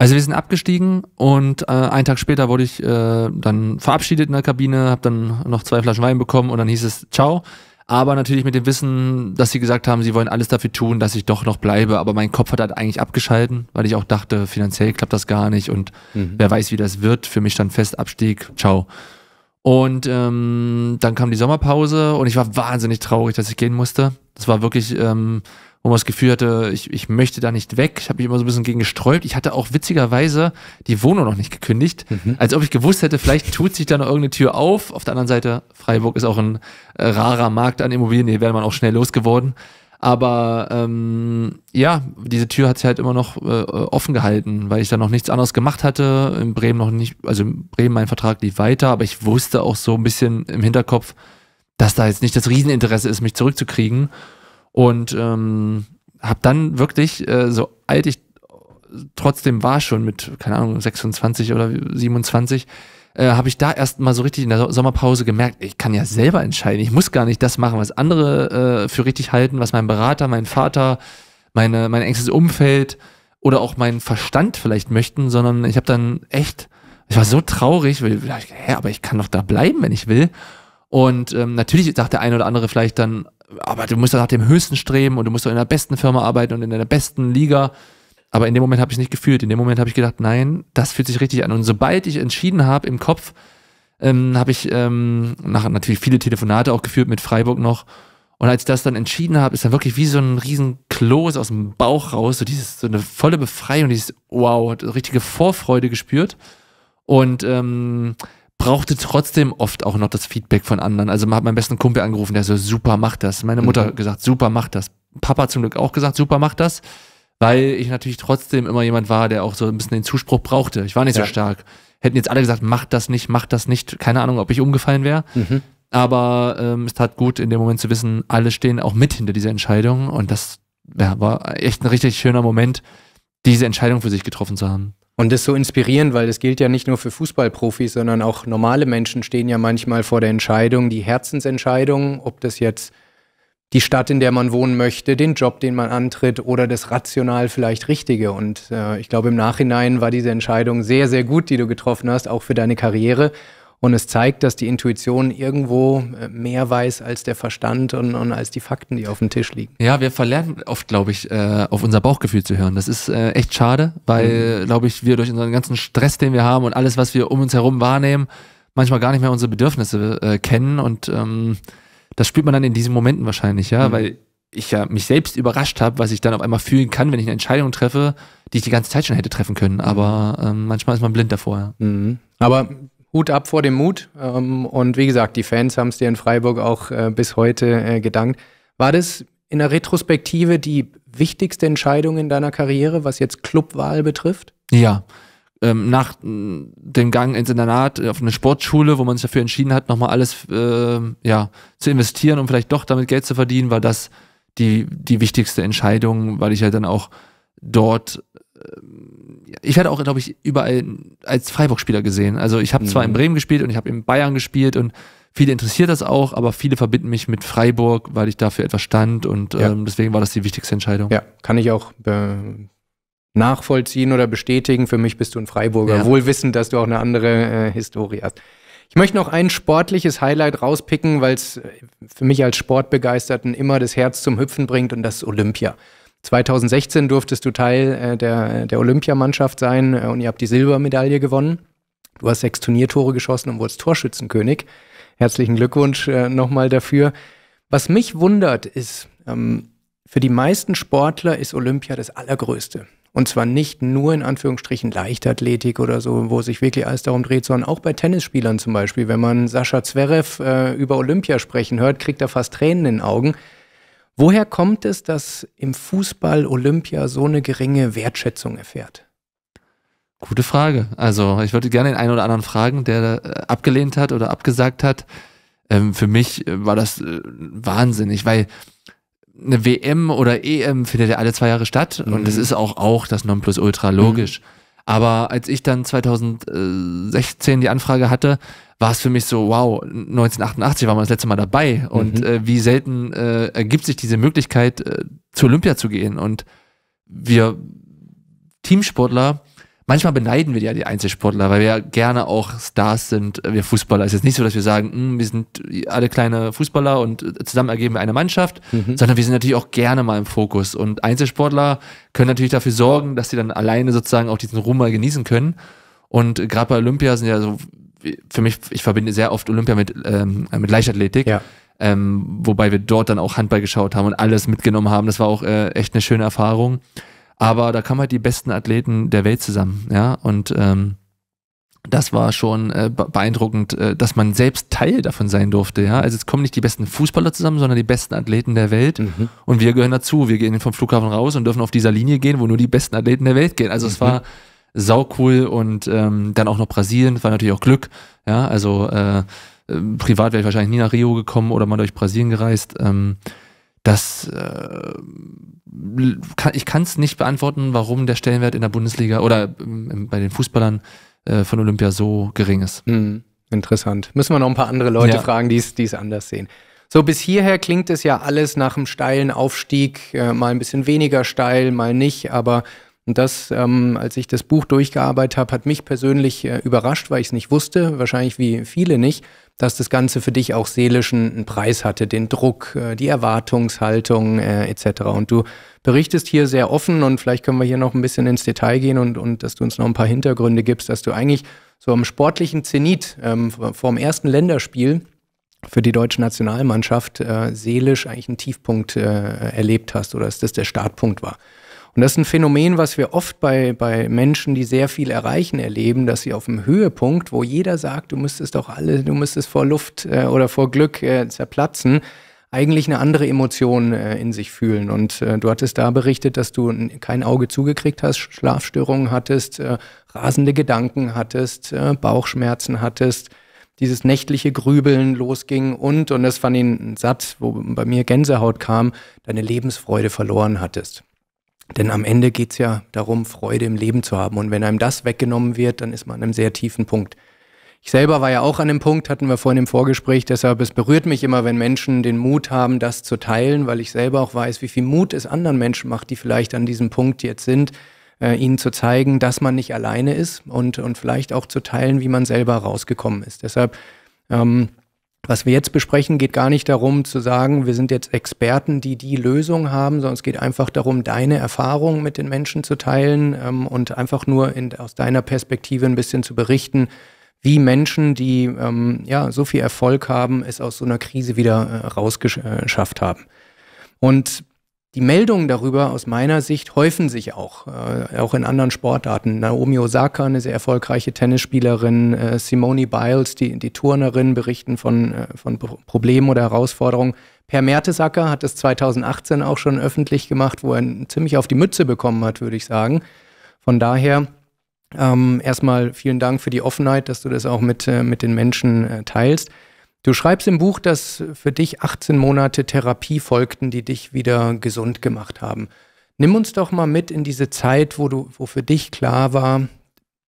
Also wir sind abgestiegen und äh, einen Tag später wurde ich äh, dann verabschiedet in der Kabine, habe dann noch zwei Flaschen Wein bekommen und dann hieß es Ciao. Aber natürlich mit dem Wissen, dass sie gesagt haben, sie wollen alles dafür tun, dass ich doch noch bleibe. Aber mein Kopf hat halt eigentlich abgeschalten, weil ich auch dachte, finanziell klappt das gar nicht und mhm. wer weiß, wie das wird. Für mich stand fest, Abstieg, ciao. Und ähm, dann kam die Sommerpause und ich war wahnsinnig traurig, dass ich gehen musste. Das war wirklich, ähm, wo man das Gefühl hatte, ich, ich möchte da nicht weg. Ich habe mich immer so ein bisschen gegen gesträubt. Ich hatte auch witzigerweise die Wohnung noch nicht gekündigt, mhm. als ob ich gewusst hätte, vielleicht tut sich da noch irgendeine Tür auf. Auf der anderen Seite, Freiburg ist auch ein äh, rarer Markt an Immobilien, hier wäre man auch schnell losgeworden. Aber ähm, ja, diese Tür hat sie halt immer noch äh, offen gehalten, weil ich da noch nichts anderes gemacht hatte. In Bremen noch nicht, also in Bremen mein Vertrag lief weiter, aber ich wusste auch so ein bisschen im Hinterkopf, dass da jetzt nicht das Rieseninteresse ist, mich zurückzukriegen. Und ähm, habe dann wirklich, äh, so alt ich trotzdem war, schon mit, keine Ahnung, 26 oder 27, äh, habe ich da erst mal so richtig in der Sommerpause gemerkt, ich kann ja selber entscheiden. Ich muss gar nicht das machen, was andere äh, für richtig halten, was mein Berater, mein Vater, meine, mein engstes Umfeld oder auch mein Verstand vielleicht möchten, sondern ich habe dann echt, ich war so traurig, weil hä, aber ich kann doch da bleiben, wenn ich will. Und ähm, natürlich sagt der eine oder andere vielleicht dann, aber du musst doch nach dem Höchsten streben und du musst doch in der besten Firma arbeiten und in der besten Liga. Aber in dem Moment habe ich es nicht gefühlt. In dem Moment habe ich gedacht, nein, das fühlt sich richtig an. Und sobald ich entschieden habe im Kopf, ähm, habe ich ähm, nachher natürlich viele Telefonate auch geführt mit Freiburg noch. Und als ich das dann entschieden habe, ist dann wirklich wie so ein riesen Kloß aus dem Bauch raus, so dieses, so eine volle Befreiung, dieses Wow, hat richtige Vorfreude gespürt. Und ähm, brauchte trotzdem oft auch noch das Feedback von anderen. Also man hat meinen besten Kumpel angerufen, der so, super, mach das. Meine Mutter mhm. gesagt, super, mach das. Papa zum Glück auch gesagt, super, mach das weil ich natürlich trotzdem immer jemand war, der auch so ein bisschen den Zuspruch brauchte. Ich war nicht ja. so stark. Hätten jetzt alle gesagt, macht das nicht, macht das nicht. Keine Ahnung, ob ich umgefallen wäre. Mhm. Aber ähm, es tat gut, in dem Moment zu wissen, alle stehen auch mit hinter dieser Entscheidung. Und das ja, war echt ein richtig schöner Moment, diese Entscheidung für sich getroffen zu haben. Und das ist so inspirierend, weil das gilt ja nicht nur für Fußballprofis, sondern auch normale Menschen stehen ja manchmal vor der Entscheidung, die Herzensentscheidung, ob das jetzt die Stadt, in der man wohnen möchte, den Job, den man antritt oder das rational vielleicht Richtige. Und äh, ich glaube, im Nachhinein war diese Entscheidung sehr, sehr gut, die du getroffen hast, auch für deine Karriere. Und es zeigt, dass die Intuition irgendwo äh, mehr weiß als der Verstand und, und als die Fakten, die auf dem Tisch liegen. Ja, wir verlernen oft, glaube ich, äh, auf unser Bauchgefühl zu hören. Das ist äh, echt schade, weil, mhm. glaube ich, wir durch unseren ganzen Stress, den wir haben und alles, was wir um uns herum wahrnehmen, manchmal gar nicht mehr unsere Bedürfnisse kennen und ähm, das spürt man dann in diesen Momenten wahrscheinlich, ja, mhm. weil ich ja mich selbst überrascht habe, was ich dann auf einmal fühlen kann, wenn ich eine Entscheidung treffe, die ich die ganze Zeit schon hätte treffen können. Mhm. Aber ähm, manchmal ist man blind davor. Ja. Mhm. Aber Hut ab vor dem Mut. Ähm, und wie gesagt, die Fans haben es dir in Freiburg auch äh, bis heute äh, gedankt. War das in der Retrospektive die wichtigste Entscheidung in deiner Karriere, was jetzt Clubwahl betrifft? Ja ähm, nach äh, dem Gang ins Internat äh, auf eine Sportschule, wo man sich dafür entschieden hat, nochmal alles äh, ja, zu investieren, um vielleicht doch damit Geld zu verdienen, war das die, die wichtigste Entscheidung, weil ich halt dann auch dort ähm, ich werde auch, glaube ich, überall als Freiburg-Spieler gesehen. Also ich habe zwar in mhm. Bremen gespielt und ich habe in Bayern gespielt und viele interessiert das auch, aber viele verbinden mich mit Freiburg, weil ich dafür etwas stand und ja. ähm, deswegen war das die wichtigste Entscheidung. Ja, kann ich auch be nachvollziehen oder bestätigen. Für mich bist du ein Freiburger, ja. wohl wissend, dass du auch eine andere äh, Historie hast. Ich möchte noch ein sportliches Highlight rauspicken, weil es äh, für mich als Sportbegeisterten immer das Herz zum Hüpfen bringt und das ist Olympia. 2016 durftest du Teil äh, der, der Olympiamannschaft sein äh, und ihr habt die Silbermedaille gewonnen. Du hast sechs Turniertore geschossen und wurdest Torschützenkönig. Herzlichen Glückwunsch äh, nochmal dafür. Was mich wundert, ist, ähm, für die meisten Sportler ist Olympia das Allergrößte. Und zwar nicht nur in Anführungsstrichen Leichtathletik oder so, wo sich wirklich alles darum dreht, sondern auch bei Tennisspielern zum Beispiel. Wenn man Sascha Zverev äh, über Olympia sprechen hört, kriegt er fast Tränen in den Augen. Woher kommt es, dass im Fußball Olympia so eine geringe Wertschätzung erfährt? Gute Frage. Also ich würde gerne den einen oder anderen fragen, der äh, abgelehnt hat oder abgesagt hat. Ähm, für mich äh, war das äh, wahnsinnig, weil eine WM oder EM findet ja alle zwei Jahre statt mhm. und es mhm. ist auch, auch das Nonplusultra logisch. Mhm. Aber als ich dann 2016 die Anfrage hatte, war es für mich so, wow, 1988 waren wir das letzte Mal dabei mhm. und äh, wie selten äh, ergibt sich diese Möglichkeit, äh, zu Olympia zu gehen. Und wir Teamsportler manchmal beneiden wir ja die Einzelsportler, weil wir ja gerne auch Stars sind. Wir Fußballer es ist jetzt nicht so, dass wir sagen, hm, wir sind alle kleine Fußballer und äh, zusammen ergeben wir eine Mannschaft, mhm. sondern wir sind natürlich auch gerne mal im Fokus. Und Einzelsportler können natürlich dafür sorgen, dass sie dann alleine sozusagen auch diesen Ruhm mal genießen können. Und gerade bei Olympia sind ja so, für mich, ich verbinde sehr oft Olympia mit, ähm, äh, mit Leichtathletik. Ja. Ähm, wobei wir dort dann auch Handball geschaut haben und alles mitgenommen haben. Das war auch äh, echt eine schöne Erfahrung. Aber da kamen halt die besten Athleten der Welt zusammen, ja. Und ähm, das war schon äh, beeindruckend, äh, dass man selbst Teil davon sein durfte. Ja? Also es kommen nicht die besten Fußballer zusammen, sondern die besten Athleten der Welt. Mhm. Und wir gehören dazu. Wir gehen vom Flughafen raus und dürfen auf dieser Linie gehen, wo nur die besten Athleten der Welt gehen. Also mhm. es war sau cool und ähm, dann auch noch Brasilien, das war natürlich auch Glück. Ja, also äh, äh, privat wäre ich wahrscheinlich nie nach Rio gekommen oder mal durch Brasilien gereist. Ähm, das äh, kann, ich kann es nicht beantworten, warum der Stellenwert in der Bundesliga oder ähm, bei den Fußballern äh, von Olympia so gering ist. Hm, interessant. Müssen wir noch ein paar andere Leute ja. fragen, die es anders sehen. So, bis hierher klingt es ja alles nach einem steilen Aufstieg, äh, mal ein bisschen weniger steil, mal nicht, aber das, ähm, als ich das Buch durchgearbeitet habe, hat mich persönlich äh, überrascht, weil ich es nicht wusste, wahrscheinlich wie viele nicht dass das Ganze für dich auch seelischen einen Preis hatte, den Druck, äh, die Erwartungshaltung äh, etc. Und du berichtest hier sehr offen und vielleicht können wir hier noch ein bisschen ins Detail gehen und, und dass du uns noch ein paar Hintergründe gibst, dass du eigentlich so am sportlichen Zenit ähm, vorm ersten Länderspiel für die deutsche Nationalmannschaft äh, seelisch eigentlich einen Tiefpunkt äh, erlebt hast oder dass das der Startpunkt war. Und das ist ein Phänomen, was wir oft bei, bei Menschen, die sehr viel erreichen, erleben, dass sie auf dem Höhepunkt, wo jeder sagt, du müsstest doch alle, du müsstest vor Luft äh, oder vor Glück äh, zerplatzen, eigentlich eine andere Emotion äh, in sich fühlen. Und äh, du hattest da berichtet, dass du kein Auge zugekriegt hast, Schlafstörungen hattest, äh, rasende Gedanken hattest, äh, Bauchschmerzen hattest dieses nächtliche Grübeln losging und, und das fand ich ein Satz, wo bei mir Gänsehaut kam, deine Lebensfreude verloren hattest. Denn am Ende geht es ja darum, Freude im Leben zu haben. Und wenn einem das weggenommen wird, dann ist man an einem sehr tiefen Punkt. Ich selber war ja auch an dem Punkt, hatten wir vorhin im Vorgespräch, deshalb es berührt mich immer, wenn Menschen den Mut haben, das zu teilen, weil ich selber auch weiß, wie viel Mut es anderen Menschen macht, die vielleicht an diesem Punkt jetzt sind, äh, ihnen zu zeigen, dass man nicht alleine ist und, und vielleicht auch zu teilen, wie man selber rausgekommen ist. Deshalb ähm, was wir jetzt besprechen, geht gar nicht darum zu sagen, wir sind jetzt Experten, die die Lösung haben, sondern es geht einfach darum, deine Erfahrungen mit den Menschen zu teilen ähm, und einfach nur in, aus deiner Perspektive ein bisschen zu berichten, wie Menschen, die ähm, ja so viel Erfolg haben, es aus so einer Krise wieder äh, rausgeschafft äh, haben. Und die Meldungen darüber aus meiner Sicht häufen sich auch, äh, auch in anderen Sportarten. Naomi Osaka, eine sehr erfolgreiche Tennisspielerin, äh, Simone Biles, die, die Turnerin, berichten von, äh, von Problemen oder Herausforderungen. Per Mertesacker hat es 2018 auch schon öffentlich gemacht, wo er ziemlich auf die Mütze bekommen hat, würde ich sagen. Von daher ähm, erstmal vielen Dank für die Offenheit, dass du das auch mit, äh, mit den Menschen äh, teilst. Du schreibst im Buch, dass für dich 18 Monate Therapie folgten, die dich wieder gesund gemacht haben. Nimm uns doch mal mit in diese Zeit, wo du, wo für dich klar war,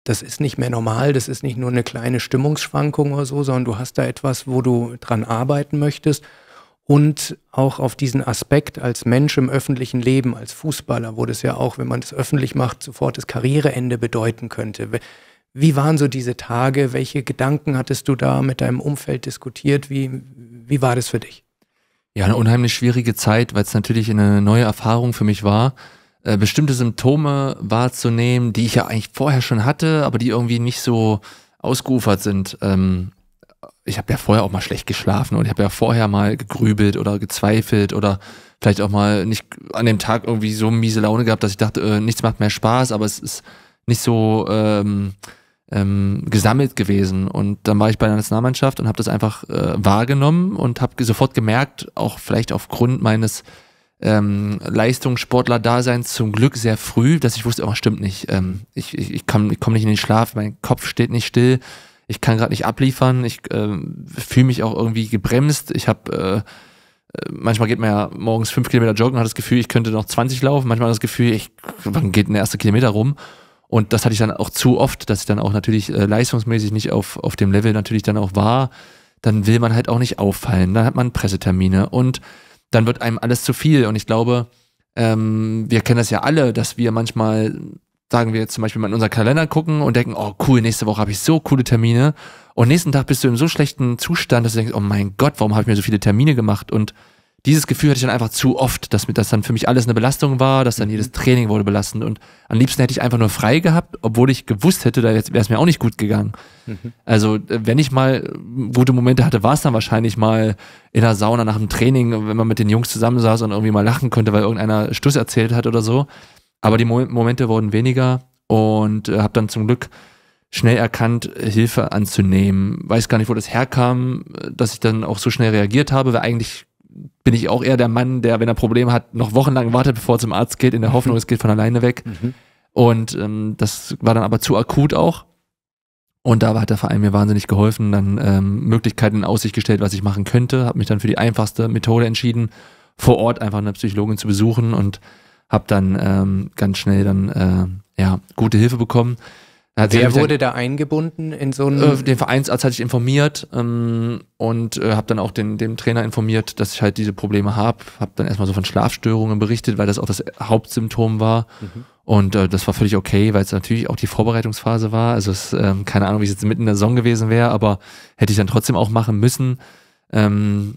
das ist nicht mehr normal, das ist nicht nur eine kleine Stimmungsschwankung oder so, sondern du hast da etwas, wo du dran arbeiten möchtest und auch auf diesen Aspekt als Mensch im öffentlichen Leben, als Fußballer, wo das ja auch, wenn man das öffentlich macht, sofort das Karriereende bedeuten könnte. Wie waren so diese Tage? Welche Gedanken hattest du da mit deinem Umfeld diskutiert? Wie, wie war das für dich? Ja, eine unheimlich schwierige Zeit, weil es natürlich eine neue Erfahrung für mich war, äh, bestimmte Symptome wahrzunehmen, die ich ja eigentlich vorher schon hatte, aber die irgendwie nicht so ausgeufert sind. Ähm, ich habe ja vorher auch mal schlecht geschlafen und ich habe ja vorher mal gegrübelt oder gezweifelt oder vielleicht auch mal nicht an dem Tag irgendwie so miese Laune gehabt, dass ich dachte, äh, nichts macht mehr Spaß, aber es ist nicht so ähm, ähm, gesammelt gewesen. Und dann war ich bei der Nationalmannschaft und habe das einfach äh, wahrgenommen und habe sofort gemerkt, auch vielleicht aufgrund meines ähm, Leistungssportler-Daseins zum Glück sehr früh, dass ich wusste, oh, stimmt nicht. Ähm, ich ich, ich komme komm nicht in den Schlaf, mein Kopf steht nicht still, ich kann gerade nicht abliefern, ich äh, fühle mich auch irgendwie gebremst. Ich habe äh, äh, manchmal geht man ja morgens fünf Kilometer joggen, und hat das Gefühl, ich könnte noch 20 laufen, manchmal das Gefühl, ich, wann geht denn der erste Kilometer rum? Und das hatte ich dann auch zu oft, dass ich dann auch natürlich äh, leistungsmäßig nicht auf, auf dem Level natürlich dann auch war. Dann will man halt auch nicht auffallen. Dann hat man Pressetermine und dann wird einem alles zu viel. Und ich glaube, ähm, wir kennen das ja alle, dass wir manchmal, sagen wir jetzt zum Beispiel mal in unseren Kalender gucken und denken, oh cool, nächste Woche habe ich so coole Termine. Und nächsten Tag bist du in so schlechten Zustand, dass du denkst, oh mein Gott, warum habe ich mir so viele Termine gemacht? Und dieses Gefühl hatte ich dann einfach zu oft, dass das dann für mich alles eine Belastung war, dass dann mhm. jedes Training wurde belastend und am liebsten hätte ich einfach nur frei gehabt, obwohl ich gewusst hätte, da wäre es mir auch nicht gut gegangen. Mhm. Also äh, wenn ich mal äh, gute Momente hatte, war es dann wahrscheinlich mal in der Sauna nach dem Training, äh, wenn man mit den Jungs zusammensaß und irgendwie mal lachen konnte, weil irgendeiner Stuss erzählt hat oder so. Aber die Momente wurden weniger und habe dann zum Glück schnell erkannt, Hilfe anzunehmen. Weiß gar nicht, wo das herkam, dass ich dann auch so schnell reagiert habe, weil eigentlich bin ich auch eher der Mann, der, wenn er Probleme hat, noch wochenlang wartet, bevor er zum Arzt geht, in der Hoffnung, mhm. es geht von alleine weg. Mhm. Und ähm, das war dann aber zu akut auch. Und da hat der Verein mir wahnsinnig geholfen, dann ähm, Möglichkeiten in Aussicht gestellt, was ich machen könnte. Habe mich dann für die einfachste Methode entschieden, vor Ort einfach eine Psychologin zu besuchen und habe dann ähm, ganz schnell dann äh, ja gute Hilfe bekommen. Wer wurde da eingebunden in so einen? Äh, den Vereinsarzt hatte ich informiert ähm, und äh, habe dann auch den, dem Trainer informiert, dass ich halt diese Probleme habe. Habe dann erstmal so von Schlafstörungen berichtet, weil das auch das Hauptsymptom war. Mhm. Und äh, das war völlig okay, weil es natürlich auch die Vorbereitungsphase war. Also es, ähm, keine Ahnung, wie es jetzt mitten in der Saison gewesen wäre, aber hätte ich dann trotzdem auch machen müssen. Ähm,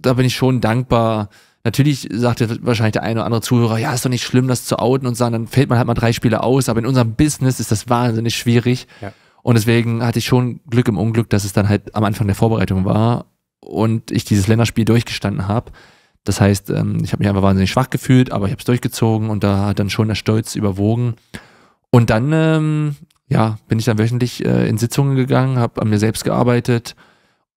da bin ich schon dankbar, Natürlich sagt jetzt wahrscheinlich der eine oder andere Zuhörer, ja, ist doch nicht schlimm, das zu outen und sagen, dann fällt man halt mal drei Spiele aus, aber in unserem Business ist das wahnsinnig schwierig. Ja. Und deswegen hatte ich schon Glück im Unglück, dass es dann halt am Anfang der Vorbereitung war und ich dieses Länderspiel durchgestanden habe. Das heißt, ähm, ich habe mich einfach wahnsinnig schwach gefühlt, aber ich habe es durchgezogen und da hat dann schon der Stolz überwogen. Und dann, ähm, ja, bin ich dann wöchentlich äh, in Sitzungen gegangen, habe an mir selbst gearbeitet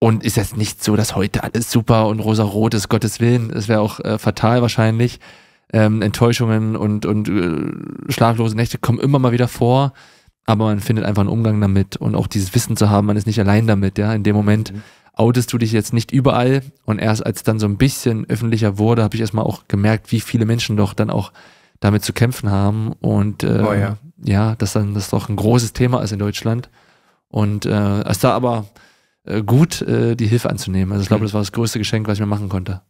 und ist jetzt nicht so, dass heute alles super und rosarot ist, Gottes Willen. Es wäre auch äh, fatal wahrscheinlich. Ähm, Enttäuschungen und, und äh, schlaflose Nächte kommen immer mal wieder vor, aber man findet einfach einen Umgang damit und auch dieses Wissen zu haben, man ist nicht allein damit, ja. In dem Moment mhm. outest du dich jetzt nicht überall und erst als dann so ein bisschen öffentlicher wurde, habe ich erstmal auch gemerkt, wie viele Menschen doch dann auch damit zu kämpfen haben und äh, oh, ja. ja, dass dann das doch ein großes Thema ist in Deutschland. Und äh, es da aber äh, gut, äh, die Hilfe anzunehmen. Also ich glaube, mhm. das war das größte Geschenk, was ich mir machen konnte.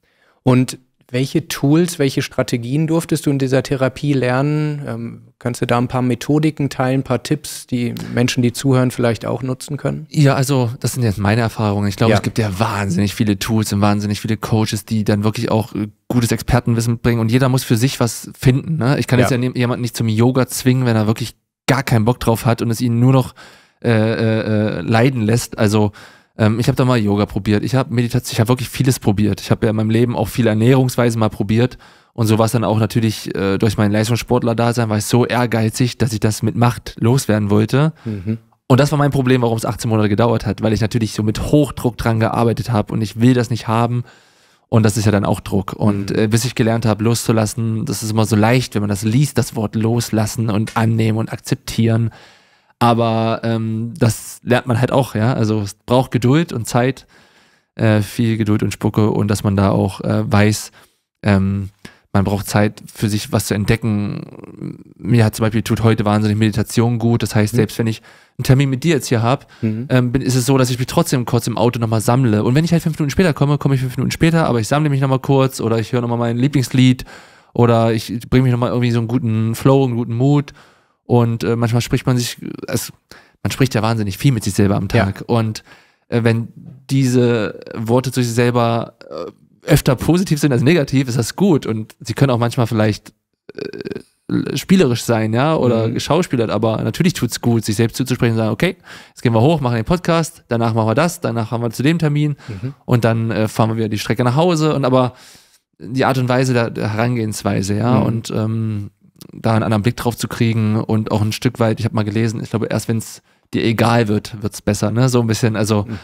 Und welche Tools, welche Strategien durftest du in dieser Therapie lernen? Ähm, kannst du da ein paar Methodiken teilen, ein paar Tipps, die Menschen, die zuhören, vielleicht auch nutzen können? Ja, also das sind jetzt meine Erfahrungen. Ich glaube, ja. es gibt ja wahnsinnig viele Tools und wahnsinnig viele Coaches, die dann wirklich auch äh, gutes Expertenwissen bringen und jeder muss für sich was finden. Ne? Ich kann ja. jetzt ja jemanden nicht zum Yoga zwingen, wenn er wirklich gar keinen Bock drauf hat und es ihn nur noch äh, äh, leiden lässt. Also ähm, ich habe da mal Yoga probiert, ich habe Meditation, ich habe wirklich vieles probiert. Ich habe ja in meinem Leben auch viele Ernährungsweisen mal probiert. Und so war es dann auch natürlich äh, durch meinen Leistungssportler-Dasein, war ich so ehrgeizig, dass ich das mit Macht loswerden wollte. Mhm. Und das war mein Problem, warum es 18 Monate gedauert hat, weil ich natürlich so mit Hochdruck dran gearbeitet habe und ich will das nicht haben. Und das ist ja dann auch Druck. Und mhm. äh, bis ich gelernt habe, loszulassen, das ist immer so leicht, wenn man das liest, das Wort loslassen und annehmen und akzeptieren. Aber ähm, das lernt man halt auch, ja. Also es braucht Geduld und Zeit, äh, viel Geduld und Spucke und dass man da auch äh, weiß, ähm, man braucht Zeit für sich was zu entdecken. Mir hat zum Beispiel tut heute wahnsinnig Meditation gut. Das heißt, mhm. selbst wenn ich einen Termin mit dir jetzt hier habe, mhm. ähm, ist es so, dass ich mich trotzdem kurz im Auto nochmal sammle. Und wenn ich halt fünf Minuten später komme, komme ich fünf Minuten später, aber ich sammle mich nochmal kurz oder ich höre nochmal mein Lieblingslied oder ich bringe mich nochmal irgendwie so einen guten Flow, einen guten Mut und äh, manchmal spricht man sich, es, man spricht ja wahnsinnig viel mit sich selber am Tag. Ja. Und äh, wenn diese Worte zu sich selber äh, öfter positiv sind als negativ, ist das gut. Und sie können auch manchmal vielleicht äh, spielerisch sein, ja, oder mhm. geschauspielert, aber natürlich tut es gut, sich selbst zuzusprechen und sagen, okay, jetzt gehen wir hoch, machen den Podcast, danach machen wir das, danach haben wir zu dem Termin mhm. und dann äh, fahren wir wieder die Strecke nach Hause und aber die Art und Weise der, der Herangehensweise, ja, mhm. und ähm, da einen anderen Blick drauf zu kriegen und auch ein Stück weit, ich habe mal gelesen, ich glaube, erst wenn es dir egal wird, wird es besser, ne? So ein bisschen, also mhm.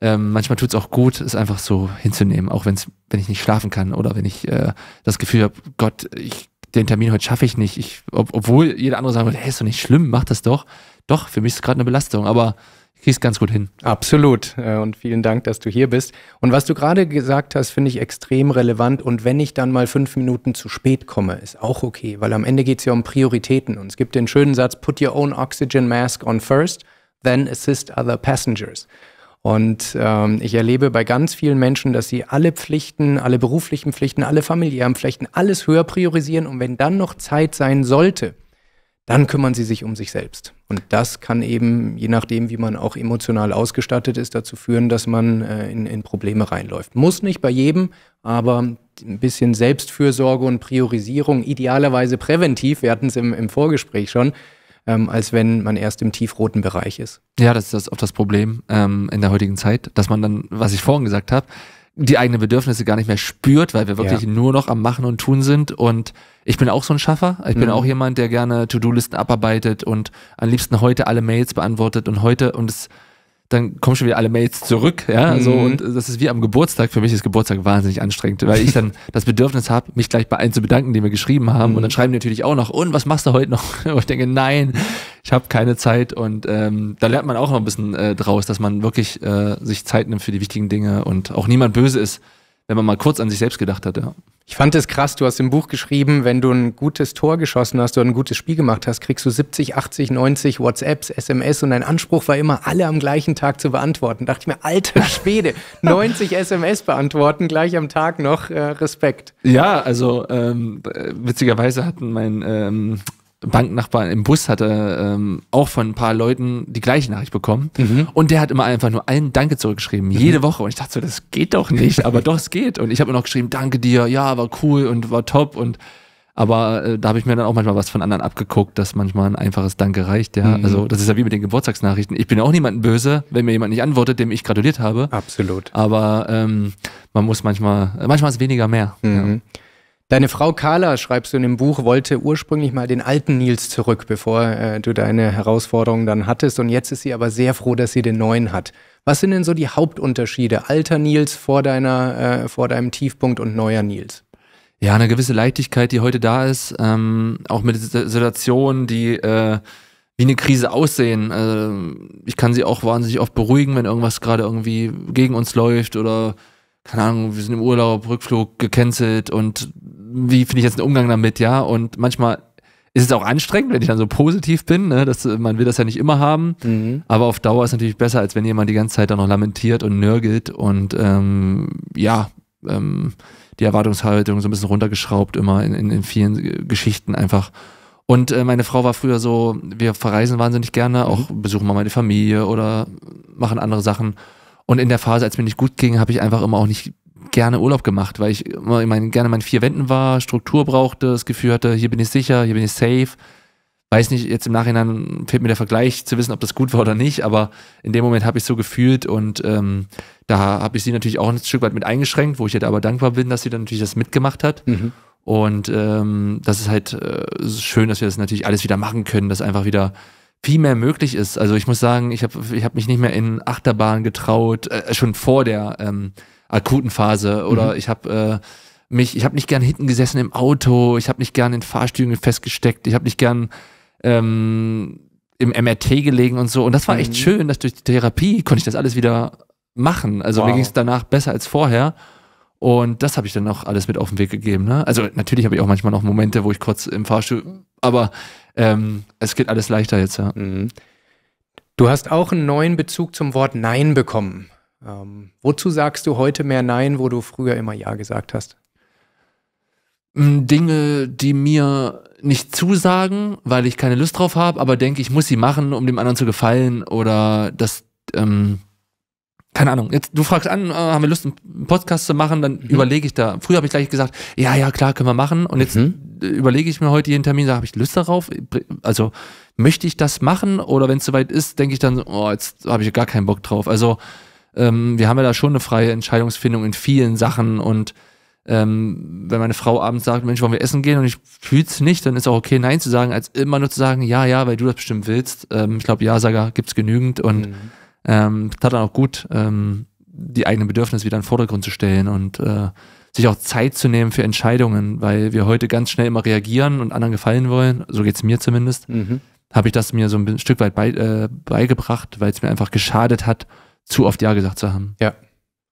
ähm, manchmal tut es auch gut, es einfach so hinzunehmen, auch wenn's, wenn ich nicht schlafen kann oder wenn ich äh, das Gefühl habe, Gott, ich, den Termin heute schaffe ich nicht. Ich, ob, obwohl jeder andere sagen würde, hey, ist doch nicht schlimm, mach das doch. Doch, für mich ist es gerade eine Belastung, aber kriegst ganz gut hin. Absolut. Äh, und vielen Dank, dass du hier bist. Und was du gerade gesagt hast, finde ich extrem relevant. Und wenn ich dann mal fünf Minuten zu spät komme, ist auch okay, weil am Ende geht es ja um Prioritäten. Und es gibt den schönen Satz, put your own oxygen mask on first, then assist other passengers. Und ähm, ich erlebe bei ganz vielen Menschen, dass sie alle Pflichten, alle beruflichen Pflichten, alle familiären Pflichten, alles höher priorisieren. Und wenn dann noch Zeit sein sollte, dann kümmern sie sich um sich selbst. Und das kann eben, je nachdem, wie man auch emotional ausgestattet ist, dazu führen, dass man äh, in, in, Probleme reinläuft. Muss nicht bei jedem, aber ein bisschen Selbstfürsorge und Priorisierung, idealerweise präventiv, wir hatten es im, im Vorgespräch schon, ähm, als wenn man erst im tiefroten Bereich ist. Ja, das ist oft das Problem ähm, in der heutigen Zeit, dass man dann, was ich vorhin gesagt habe, die eigenen Bedürfnisse gar nicht mehr spürt, weil wir wirklich ja. nur noch am Machen und Tun sind. Und ich bin auch so ein Schaffer. Ich bin mhm. auch jemand, der gerne To-Do-Listen abarbeitet und am liebsten heute alle Mails beantwortet und heute und es dann kommen schon wieder alle Mails zurück, ja, mhm. so und das ist wie am Geburtstag. Für mich ist Geburtstag wahnsinnig anstrengend, weil ich dann das Bedürfnis habe, mich gleich bei allen zu bedanken, die mir geschrieben haben mhm. und dann mhm. schreiben die natürlich auch noch und was machst du heute noch? Und ich denke, nein, ich habe keine Zeit und ähm, da lernt man auch noch ein bisschen äh, draus, dass man wirklich äh, sich Zeit nimmt für die wichtigen Dinge und auch niemand böse ist wenn man mal kurz an sich selbst gedacht hat, ja. Ich fand es krass, du hast im Buch geschrieben, wenn du ein gutes Tor geschossen hast oder ein gutes Spiel gemacht hast, kriegst du 70, 80, 90 WhatsApps, SMS und dein Anspruch war immer, alle am gleichen Tag zu beantworten. Da dachte ich mir, alter Schwede, 90 SMS beantworten, gleich am Tag noch, äh, Respekt. Ja, also ähm, äh, witzigerweise hatten mein ähm, Banknachbarn im Bus hatte ähm, auch von ein paar Leuten die gleiche Nachricht bekommen. Mhm. Und der hat immer einfach nur allen Danke zurückgeschrieben, mhm. jede Woche. Und ich dachte so, das geht doch nicht, aber doch, es geht. Und ich habe immer noch geschrieben, danke dir, ja, war cool und war top. Und aber äh, da habe ich mir dann auch manchmal was von anderen abgeguckt, dass manchmal ein einfaches Danke reicht, ja. Mhm. Also das ist ja wie mit den Geburtstagsnachrichten. Ich bin ja auch niemandem böse, wenn mir jemand nicht antwortet, dem ich gratuliert habe. Absolut. Aber ähm, man muss manchmal, manchmal ist weniger mehr. Mhm. Ja. Deine Frau Carla, schreibst du in dem Buch, wollte ursprünglich mal den alten Nils zurück, bevor äh, du deine Herausforderung dann hattest. Und jetzt ist sie aber sehr froh, dass sie den neuen hat. Was sind denn so die Hauptunterschiede alter Nils vor, deiner, äh, vor deinem Tiefpunkt und neuer Nils? Ja, eine gewisse Leichtigkeit, die heute da ist, ähm, auch mit Situationen, die äh, wie eine Krise aussehen. Also ich kann sie auch wahnsinnig oft beruhigen, wenn irgendwas gerade irgendwie gegen uns läuft oder keine Ahnung, wir sind im Urlaub, Rückflug gecancelt und wie finde ich jetzt den Umgang damit, ja? Und manchmal ist es auch anstrengend, wenn ich dann so positiv bin, ne? das, man will das ja nicht immer haben, mhm. aber auf Dauer ist es natürlich besser, als wenn jemand die ganze Zeit da noch lamentiert und nörgelt und ähm, ja, ähm, die Erwartungshaltung so ein bisschen runtergeschraubt immer in, in, in vielen Geschichten einfach. Und äh, meine Frau war früher so, wir verreisen wahnsinnig gerne, auch mhm. besuchen mal meine Familie oder machen andere Sachen. Und in der Phase, als mir nicht gut ging, habe ich einfach immer auch nicht gerne Urlaub gemacht, weil ich immer mein, gerne meinen vier Wänden war, Struktur brauchte, das Gefühl hatte, hier bin ich sicher, hier bin ich safe. Weiß nicht, jetzt im Nachhinein fehlt mir der Vergleich zu wissen, ob das gut war oder nicht, aber in dem Moment habe ich so gefühlt und ähm, da habe ich sie natürlich auch ein Stück weit mit eingeschränkt, wo ich halt aber dankbar bin, dass sie dann natürlich das mitgemacht hat. Mhm. Und ähm, das ist halt äh, schön, dass wir das natürlich alles wieder machen können, dass einfach wieder viel mehr möglich ist. Also ich muss sagen, ich habe ich hab mich nicht mehr in Achterbahn getraut, äh, äh, schon vor der ähm, akuten Phase. Oder mhm. ich habe äh, mich, ich habe nicht gern hinten gesessen im Auto, ich habe nicht gern in Fahrstühlen festgesteckt, ich habe nicht gern ähm, im MRT gelegen und so. Und das war echt mhm. schön, dass durch die Therapie konnte ich das alles wieder machen. Also wow. mir ging es danach besser als vorher. Und das habe ich dann auch alles mit auf den Weg gegeben. Ne? Also natürlich habe ich auch manchmal noch Momente, wo ich kurz im Fahrstuhl, aber ähm, es geht alles leichter jetzt. Ja. Mhm. Du hast auch einen neuen Bezug zum Wort Nein bekommen. Ähm, wozu sagst du heute mehr Nein, wo du früher immer Ja gesagt hast? Hm, Dinge, die mir nicht zusagen, weil ich keine Lust drauf habe, aber denke, ich muss sie machen, um dem anderen zu gefallen oder das ähm, keine Ahnung, jetzt du fragst an, äh, haben wir Lust, einen Podcast zu machen, dann mhm. überlege ich da. Früher habe ich gleich gesagt, ja, ja, klar, können wir machen. Und jetzt mhm. Äh, überlege ich mir heute jeden Termin, sage, habe ich Lust darauf? Also möchte ich das machen? Oder wenn es soweit ist, denke ich dann, oh, jetzt habe ich gar keinen Bock drauf. Also ähm, wir haben ja da schon eine freie Entscheidungsfindung in vielen Sachen und ähm, wenn meine Frau abends sagt, Mensch, wollen wir essen gehen und ich fühle es nicht, dann ist auch okay, Nein zu sagen, als immer nur zu sagen, ja, ja, weil du das bestimmt willst. Ähm, ich glaube, Ja-Sager es genügend und mhm ähm, tat dann auch gut, ähm, die eigenen Bedürfnisse wieder in den Vordergrund zu stellen und äh, sich auch Zeit zu nehmen für Entscheidungen, weil wir heute ganz schnell immer reagieren und anderen gefallen wollen. So geht's mir zumindest. Mhm. Habe ich das mir so ein Stück weit bei, äh, beigebracht, weil es mir einfach geschadet hat, zu oft Ja gesagt zu haben. Ja,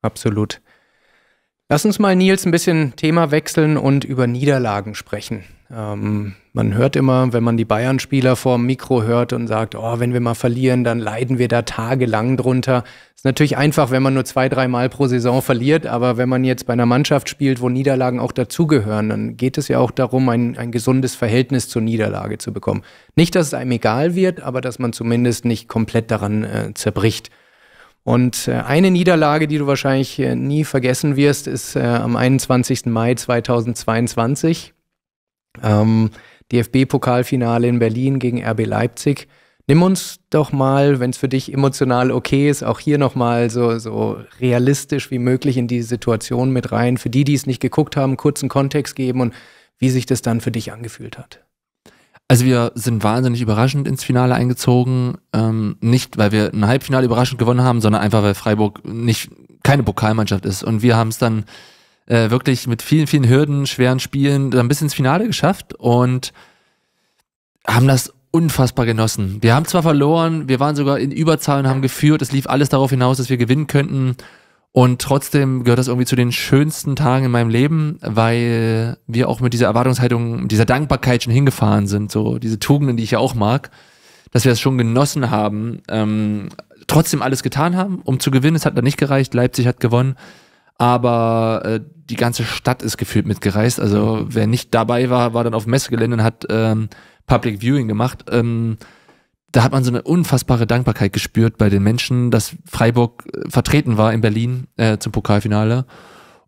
absolut. Lass uns mal, Nils, ein bisschen Thema wechseln und über Niederlagen sprechen. Ähm, man hört immer, wenn man die Bayern-Spieler vor dem Mikro hört und sagt, oh, wenn wir mal verlieren, dann leiden wir da tagelang drunter. Ist natürlich einfach, wenn man nur zwei, dreimal pro Saison verliert, aber wenn man jetzt bei einer Mannschaft spielt, wo Niederlagen auch dazugehören, dann geht es ja auch darum, ein, ein gesundes Verhältnis zur Niederlage zu bekommen. Nicht, dass es einem egal wird, aber dass man zumindest nicht komplett daran äh, zerbricht. Und äh, eine Niederlage, die du wahrscheinlich äh, nie vergessen wirst, ist äh, am 21. Mai 2022. Ähm, DFB-Pokalfinale in Berlin gegen RB Leipzig. Nimm uns doch mal, wenn es für dich emotional okay ist, auch hier nochmal so, so realistisch wie möglich in die Situation mit rein. Für die, die es nicht geguckt haben, kurzen Kontext geben und wie sich das dann für dich angefühlt hat. Also wir sind wahnsinnig überraschend ins Finale eingezogen. Ähm, nicht, weil wir ein Halbfinale überraschend gewonnen haben, sondern einfach, weil Freiburg nicht keine Pokalmannschaft ist. Und wir haben es dann äh, wirklich mit vielen, vielen Hürden, schweren Spielen dann bis ins Finale geschafft und haben das unfassbar genossen. Wir haben zwar verloren, wir waren sogar in Überzahl und haben geführt, es lief alles darauf hinaus, dass wir gewinnen könnten. Und trotzdem gehört das irgendwie zu den schönsten Tagen in meinem Leben, weil wir auch mit dieser Erwartungshaltung, dieser Dankbarkeit schon hingefahren sind, so diese Tugenden, die ich ja auch mag, dass wir es das schon genossen haben, ähm, trotzdem alles getan haben, um zu gewinnen. Es hat dann nicht gereicht, Leipzig hat gewonnen aber äh, die ganze Stadt ist gefühlt mitgereist. Also mhm. wer nicht dabei war, war dann auf Messegelände und hat ähm, Public Viewing gemacht. Ähm, da hat man so eine unfassbare Dankbarkeit gespürt bei den Menschen, dass Freiburg äh, vertreten war in Berlin äh, zum Pokalfinale.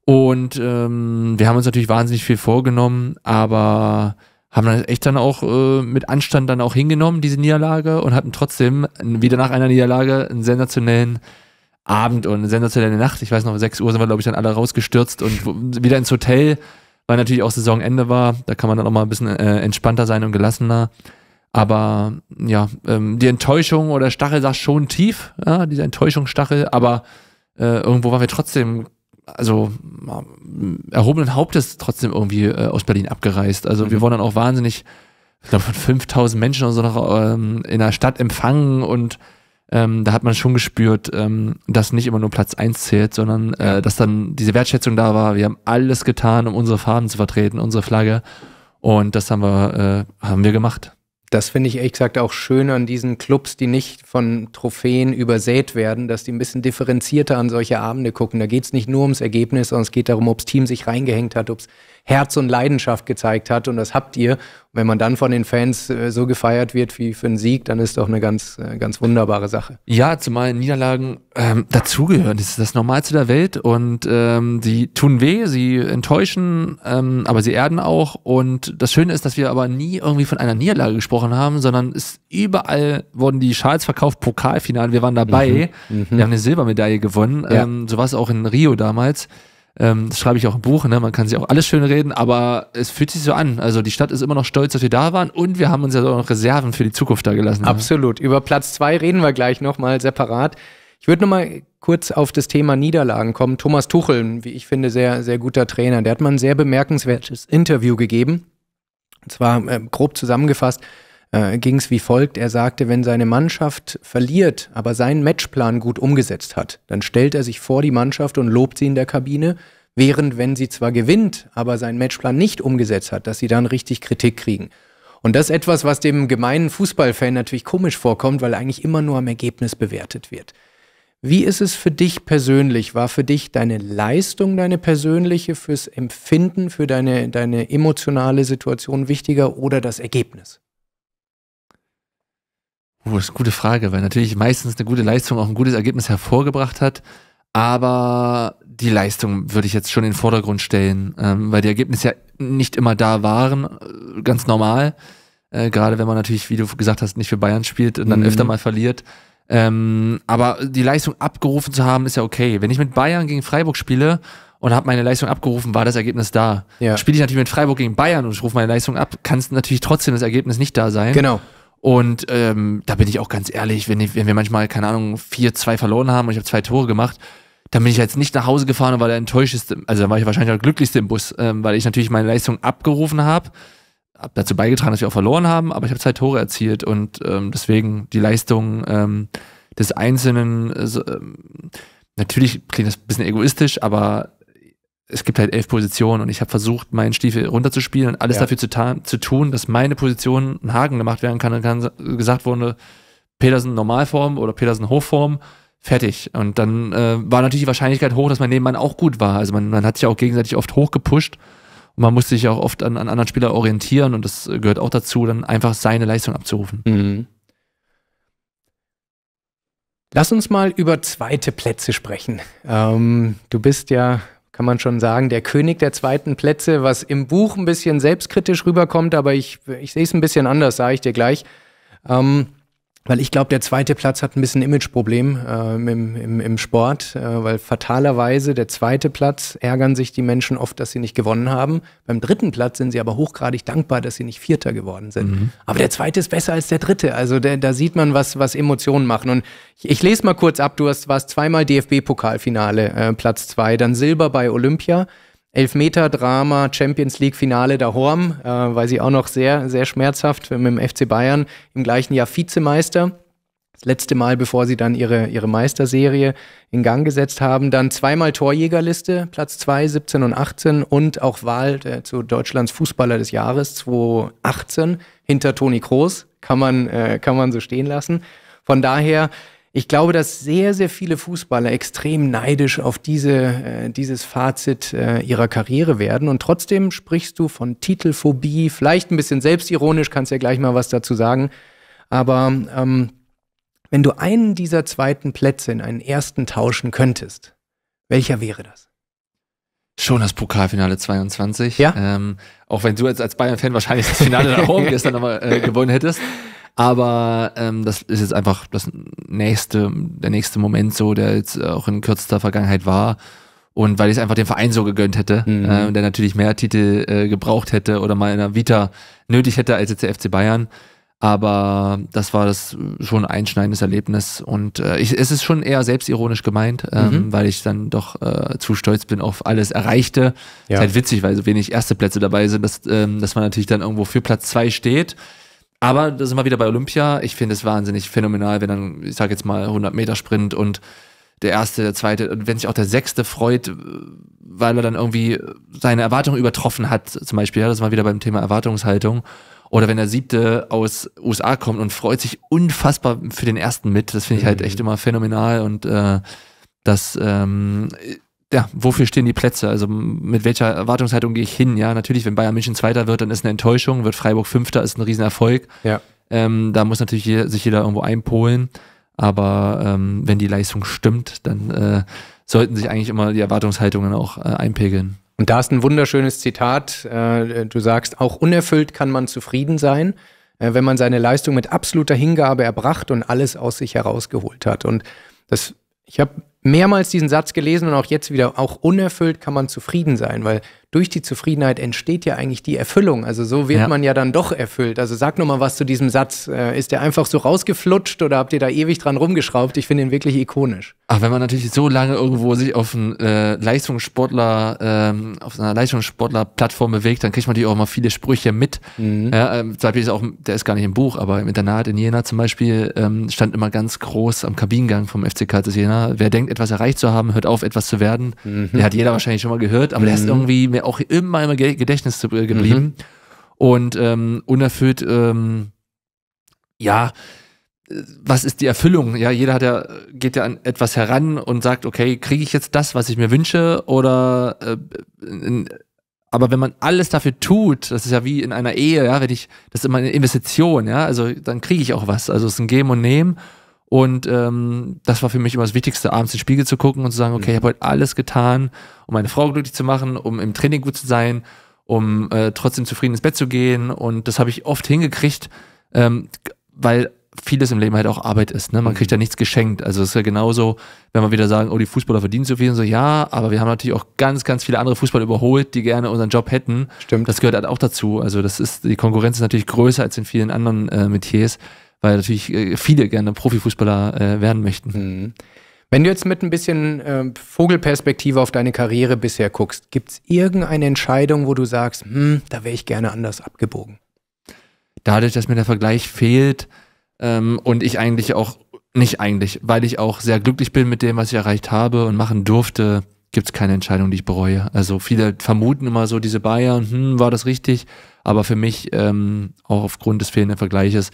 Und ähm, wir haben uns natürlich wahnsinnig viel vorgenommen, aber haben dann echt dann auch äh, mit Anstand dann auch hingenommen, diese Niederlage, und hatten trotzdem wieder nach einer Niederlage einen sensationellen Abend und eine sensationelle Nacht. Ich weiß noch, um 6 Uhr sind wir, glaube ich, dann alle rausgestürzt und wieder ins Hotel, weil natürlich auch Saisonende war. Da kann man dann auch mal ein bisschen äh, entspannter sein und gelassener. Aber ja, ähm, die Enttäuschung oder Stachel saß schon tief, ja, diese Enttäuschungsstachel, aber äh, irgendwo waren wir trotzdem, also äh, erhobenen Hauptes trotzdem irgendwie äh, aus Berlin abgereist. Also mhm. wir wurden dann auch wahnsinnig, ich glaube, von 5000 Menschen oder so noch ähm, in der Stadt empfangen und ähm, da hat man schon gespürt, ähm, dass nicht immer nur Platz 1 zählt, sondern äh, dass dann diese Wertschätzung da war. Wir haben alles getan, um unsere Farben zu vertreten, unsere Flagge. Und das haben wir, äh, haben wir gemacht. Das finde ich ehrlich gesagt auch schön an diesen Clubs, die nicht von Trophäen übersät werden, dass die ein bisschen differenzierter an solche Abende gucken. Da geht es nicht nur ums Ergebnis, sondern es geht darum, ob das Team sich reingehängt hat, ob es Herz und Leidenschaft gezeigt hat und das habt ihr. Und wenn man dann von den Fans äh, so gefeiert wird wie für einen Sieg, dann ist doch eine ganz, äh, ganz wunderbare Sache. Ja, zumal Niederlagen ähm, dazugehören. Das ist das Normalste der Welt und ähm, sie tun weh, sie enttäuschen, ähm, aber sie erden auch. Und das Schöne ist, dass wir aber nie irgendwie von einer Niederlage gesprochen haben, sondern es überall wurden die Schals verkauft, Pokalfinale, wir waren dabei, mhm. mhm. wir haben eine Silbermedaille gewonnen. Ja. Ähm, so war es auch in Rio damals. Ähm, das schreibe ich auch im Buch, ne? man kann sich auch alles schön reden, aber es fühlt sich so an. Also die Stadt ist immer noch stolz, dass wir da waren und wir haben uns ja auch noch Reserven für die Zukunft da gelassen. Ne? Absolut. Über Platz zwei reden wir gleich nochmal separat. Ich würde nochmal kurz auf das Thema Niederlagen kommen. Thomas Tuchel, wie ich finde, sehr, sehr guter Trainer, der hat mal ein sehr bemerkenswertes Interview gegeben. Und zwar äh, grob zusammengefasst, äh, ging es wie folgt. Er sagte, wenn seine Mannschaft verliert, aber seinen Matchplan gut umgesetzt hat, dann stellt er sich vor die Mannschaft und lobt sie in der Kabine. Während wenn sie zwar gewinnt, aber seinen Matchplan nicht umgesetzt hat, dass sie dann richtig Kritik kriegen. Und das ist etwas, was dem gemeinen Fußballfan natürlich komisch vorkommt, weil eigentlich immer nur am Ergebnis bewertet wird. Wie ist es für dich persönlich? War für dich deine Leistung, deine persönliche, fürs Empfinden, für deine, deine emotionale Situation wichtiger oder das Ergebnis? Uh, das ist eine gute Frage, weil natürlich meistens eine gute Leistung auch ein gutes Ergebnis hervorgebracht hat. Aber die Leistung würde ich jetzt schon in den Vordergrund stellen, ähm, weil die Ergebnisse ja nicht immer da waren, äh, ganz normal. Äh, gerade wenn man natürlich, wie du gesagt hast, nicht für Bayern spielt und dann mhm. öfter mal verliert. Ähm, aber die Leistung abgerufen zu haben, ist ja okay. Wenn ich mit Bayern gegen Freiburg spiele und habe meine Leistung abgerufen, war das Ergebnis da. Ja. Spiele ich natürlich mit Freiburg gegen Bayern und ich rufe meine Leistung ab, kann es natürlich trotzdem das Ergebnis nicht da sein. Genau. Und ähm, da bin ich auch ganz ehrlich, wenn, ich, wenn wir manchmal, keine Ahnung, vier, zwei verloren haben und ich habe zwei Tore gemacht, dann bin ich jetzt nicht nach Hause gefahren und war der enttäuschteste, also dann war ich wahrscheinlich auch glücklichste im Bus, ähm, weil ich natürlich meine Leistung abgerufen habe, habe dazu beigetragen, dass wir auch verloren haben, aber ich habe zwei Tore erzielt und ähm, deswegen die Leistung ähm, des Einzelnen, äh, ähm, natürlich klingt das ein bisschen egoistisch, aber es gibt halt elf Positionen und ich habe versucht, meinen Stiefel runterzuspielen und alles ja. dafür zu, zu, tun, dass meine Position ein Haken gemacht werden kann und kann gesagt wurde, Petersen Normalform oder Petersen Hochform, fertig. Und dann äh, war natürlich die Wahrscheinlichkeit hoch, dass mein Nebenmann auch gut war. Also man, man hat sich auch gegenseitig oft hochgepusht und man musste sich auch oft an, an anderen Spielern orientieren und das gehört auch dazu, dann einfach seine Leistung abzurufen. Mhm. Lass uns mal über zweite Plätze sprechen. Ähm, du bist ja kann man schon sagen, der König der zweiten Plätze, was im Buch ein bisschen selbstkritisch rüberkommt, aber ich, ich sehe es ein bisschen anders, sage ich dir gleich. Ähm, weil ich glaube, der zweite Platz hat ein bisschen Imageproblem äh, im, im, im, Sport, äh, weil fatalerweise der zweite Platz ärgern sich die Menschen oft, dass sie nicht gewonnen haben. Beim dritten Platz sind sie aber hochgradig dankbar, dass sie nicht Vierter geworden sind. Mhm. Aber der zweite ist besser als der dritte. Also der, da sieht man, was, was Emotionen machen. Und ich, ich lese mal kurz ab, du hast, warst zweimal DFB-Pokalfinale, äh, Platz zwei, dann Silber bei Olympia. Elfmeter-Drama, Champions League-Finale da Horm, äh, weil sie auch noch sehr, sehr schmerzhaft mit dem FC Bayern im gleichen Jahr Vizemeister. Das letzte Mal, bevor sie dann ihre, ihre Meisterserie in Gang gesetzt haben. Dann zweimal Torjägerliste, Platz 2, 17 und 18 und auch Wahl äh, zu Deutschlands Fußballer des Jahres 2018 hinter Toni Kroos. Kann man, äh, kann man so stehen lassen. Von daher ich glaube, dass sehr, sehr viele Fußballer extrem neidisch auf diese, äh, dieses Fazit äh, ihrer Karriere werden. Und trotzdem sprichst du von Titelphobie, vielleicht ein bisschen selbstironisch, kannst ja gleich mal was dazu sagen. Aber ähm, wenn du einen dieser zweiten Plätze in einen ersten tauschen könntest, welcher wäre das? Schon das Pokalfinale 22. Ja. Ähm, auch wenn du jetzt als Bayern-Fan wahrscheinlich das Finale nach oben gestern nochmal äh, gewonnen hättest. Aber ähm, das ist jetzt einfach das nächste, der nächste Moment so, der jetzt auch in kürzester Vergangenheit war. Und weil ich es einfach dem Verein so gegönnt hätte, mhm. äh, der natürlich mehr Titel äh, gebraucht hätte oder mal in der Vita nötig hätte als jetzt der FC Bayern. Aber das war das schon ein einschneidendes Erlebnis. Und äh, ich, es ist schon eher selbstironisch gemeint, ähm, mhm. weil ich dann doch äh, zu stolz bin auf alles Erreichte. Ja. Ist halt witzig, weil so wenig erste Plätze dabei sind, dass, ähm, dass man natürlich dann irgendwo für Platz zwei steht. Aber das sind wir wieder bei Olympia. Ich finde es wahnsinnig phänomenal, wenn dann, ich sage jetzt mal, 100 Meter Sprint und der erste, der zweite und wenn sich auch der sechste freut, weil er dann irgendwie seine Erwartungen übertroffen hat, zum Beispiel, ja, das mal wieder beim Thema Erwartungshaltung. Oder wenn der siebte aus USA kommt und freut sich unfassbar für den ersten mit, das finde ich halt mhm. echt immer phänomenal und äh, das ähm, ja, wofür stehen die Plätze? Also mit welcher Erwartungshaltung gehe ich hin? Ja, natürlich, wenn Bayern München Zweiter wird, dann ist eine Enttäuschung. Wird Freiburg Fünfter, ist ein Riesenerfolg. Ja. Ähm, da muss natürlich jeder, sich jeder irgendwo einpolen. Aber ähm, wenn die Leistung stimmt, dann äh, sollten sich eigentlich immer die Erwartungshaltungen auch äh, einpegeln. Und da ist ein wunderschönes Zitat. Äh, du sagst, auch unerfüllt kann man zufrieden sein, äh, wenn man seine Leistung mit absoluter Hingabe erbracht und alles aus sich herausgeholt hat. Und das, ich habe mehrmals diesen Satz gelesen und auch jetzt wieder, auch unerfüllt kann man zufrieden sein, weil durch die Zufriedenheit entsteht ja eigentlich die Erfüllung. Also so wird ja. man ja dann doch erfüllt. Also sag nur mal was zu diesem Satz. Äh, ist der einfach so rausgeflutscht oder habt ihr da ewig dran rumgeschraubt? Ich finde ihn wirklich ikonisch. Ach, wenn man natürlich so lange irgendwo sich auf einen äh, Leistungssportler, ähm, auf einer Leistungssportler-Plattform bewegt, dann kriegt man natürlich auch mal viele Sprüche mit. Mhm. Ja, ähm, zum Beispiel ist auch, der ist gar nicht im Buch, aber im Internat in Jena zum Beispiel ähm, stand immer ganz groß am Kabinengang vom FCK Kartes Jena, wer denkt, etwas erreicht zu haben, hört auf, etwas zu werden. Mhm. Der hat jeder wahrscheinlich schon mal gehört, aber mhm. der ist mhm. irgendwie mir mir auch immer im Gedächtnis äh, geblieben. Mhm. Und ähm, unerfüllt, ähm, ja, was ist die Erfüllung? Ja, jeder hat ja, geht ja an etwas heran und sagt, okay, kriege ich jetzt das, was ich mir wünsche? Oder äh, in, aber wenn man alles dafür tut, das ist ja wie in einer Ehe, ja, wenn ich, das ist immer eine Investition, ja, also dann kriege ich auch was. Also es ist ein Geben und Nehmen. Und ähm, das war für mich immer das Wichtigste, abends in den Spiegel zu gucken und zu sagen, okay, mhm. ich habe heute alles getan, um meine Frau glücklich zu machen, um im Training gut zu sein, um äh, trotzdem zufrieden ins Bett zu gehen. Und das habe ich oft hingekriegt, ähm, weil vieles im Leben halt auch Arbeit ist. Ne? Man mhm. kriegt ja nichts geschenkt. Also es ist ja genauso, wenn wir wieder sagen, oh, die Fußballer verdienen so viel und so, ja, aber wir haben natürlich auch ganz, ganz viele andere Fußballer überholt, die gerne unseren Job hätten. Stimmt. Das gehört halt auch dazu. Also das ist, die Konkurrenz ist natürlich größer als in vielen anderen äh, Metiers weil natürlich äh, viele gerne Profifußballer äh, werden möchten. Mhm. Wenn du jetzt mit ein bisschen ähm, Vogelperspektive auf deine Karriere bisher guckst, gibt es irgendeine Entscheidung, wo du sagst, hm, da wäre ich gerne anders abgebogen? Dadurch, dass mir der Vergleich fehlt ähm, und ich eigentlich auch, nicht eigentlich, weil ich auch sehr glücklich bin mit dem, was ich erreicht habe und machen durfte, gibt es keine Entscheidung, die ich bereue. Also viele vermuten immer so diese Bayern, hm, war das richtig? Aber für mich, ähm, auch aufgrund des fehlenden Vergleiches,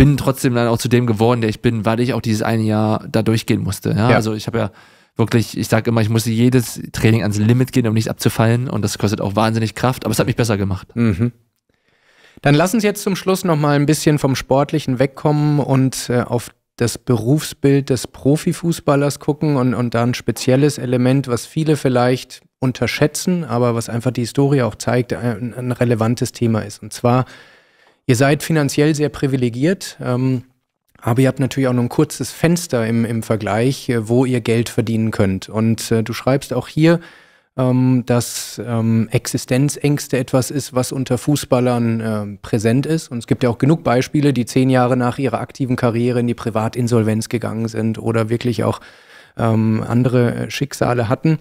bin trotzdem dann auch zu dem geworden, der ich bin, weil ich auch dieses eine Jahr da durchgehen musste. Ja? Ja. Also ich habe ja wirklich, ich sage immer, ich musste jedes Training ans Limit gehen, um nicht abzufallen und das kostet auch wahnsinnig Kraft, aber es hat mich besser gemacht. Mhm. Dann lass uns jetzt zum Schluss nochmal ein bisschen vom Sportlichen wegkommen und äh, auf das Berufsbild des Profifußballers gucken und, und da ein spezielles Element, was viele vielleicht unterschätzen, aber was einfach die Historie auch zeigt, äh, ein, ein relevantes Thema ist. Und zwar ihr seid finanziell sehr privilegiert, ähm, aber ihr habt natürlich auch noch ein kurzes Fenster im, im Vergleich, äh, wo ihr Geld verdienen könnt. Und äh, du schreibst auch hier, ähm, dass ähm, Existenzängste etwas ist, was unter Fußballern äh, präsent ist. Und es gibt ja auch genug Beispiele, die zehn Jahre nach ihrer aktiven Karriere in die Privatinsolvenz gegangen sind oder wirklich auch ähm, andere äh, Schicksale hatten.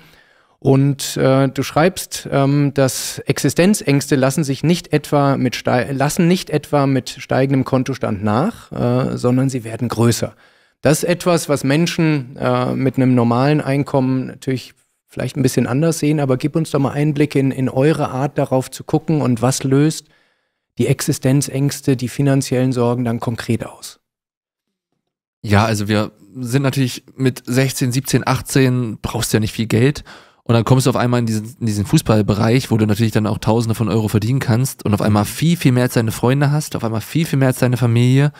Und äh, du schreibst, ähm, dass Existenzängste lassen sich nicht etwa mit lassen nicht etwa mit steigendem Kontostand nach, äh, sondern sie werden größer. Das ist etwas, was Menschen äh, mit einem normalen Einkommen natürlich vielleicht ein bisschen anders sehen, aber gib uns doch mal Einblick in, in eure Art darauf zu gucken und was löst die Existenzängste, die finanziellen Sorgen dann konkret aus. Ja, also wir sind natürlich mit 16, 17, 18 brauchst du ja nicht viel Geld und dann kommst du auf einmal in diesen, in diesen Fußballbereich, wo du natürlich dann auch Tausende von Euro verdienen kannst und auf einmal viel, viel mehr als deine Freunde hast, auf einmal viel, viel mehr als deine Familie.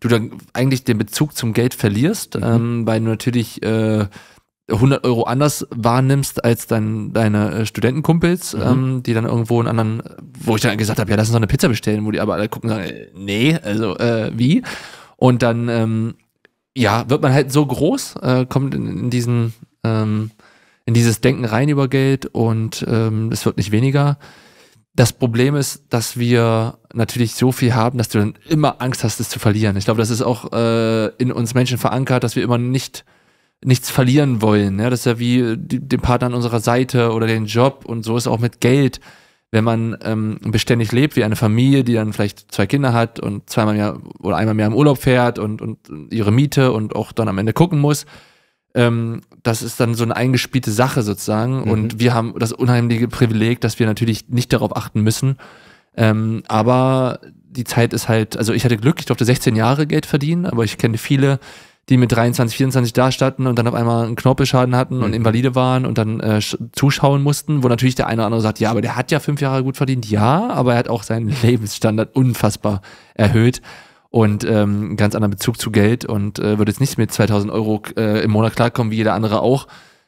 Du dann eigentlich den Bezug zum Geld verlierst, mhm. ähm, weil du natürlich äh, 100 Euro anders wahrnimmst als dein, deine äh, Studentenkumpels, mhm. ähm, die dann irgendwo in anderen, wo ich dann gesagt habe, ja, lass uns doch eine Pizza bestellen, wo die aber alle gucken und sagen, äh, nee, also äh, wie? Und dann, ähm, ja, wird man halt so groß, äh, kommt in, in diesen... Ähm, in dieses Denken rein über Geld und ähm, es wird nicht weniger. Das Problem ist, dass wir natürlich so viel haben, dass du dann immer Angst hast, es zu verlieren. Ich glaube, das ist auch äh, in uns Menschen verankert, dass wir immer nicht nichts verlieren wollen. Ja, ne? das ist ja wie äh, die, den Partner an unserer Seite oder den Job und so ist auch mit Geld. Wenn man ähm, beständig lebt, wie eine Familie, die dann vielleicht zwei Kinder hat und zweimal mehr oder einmal mehr im Urlaub fährt und, und ihre Miete und auch dann am Ende gucken muss, ähm, das ist dann so eine eingespielte Sache sozusagen. Mhm. Und wir haben das unheimliche Privileg, dass wir natürlich nicht darauf achten müssen. Ähm, aber die Zeit ist halt, also ich hatte Glück, ich durfte 16 Jahre Geld verdienen, aber ich kenne viele, die mit 23, 24 da standen und dann auf einmal einen Knorpelschaden hatten mhm. und invalide waren und dann äh, zuschauen mussten, wo natürlich der eine oder andere sagt, ja, aber der hat ja fünf Jahre gut verdient, ja, aber er hat auch seinen Lebensstandard unfassbar erhöht und ähm, ganz anderen Bezug zu Geld und äh, würde jetzt nicht mit 2000 Euro äh, im Monat klarkommen, wie jeder andere auch.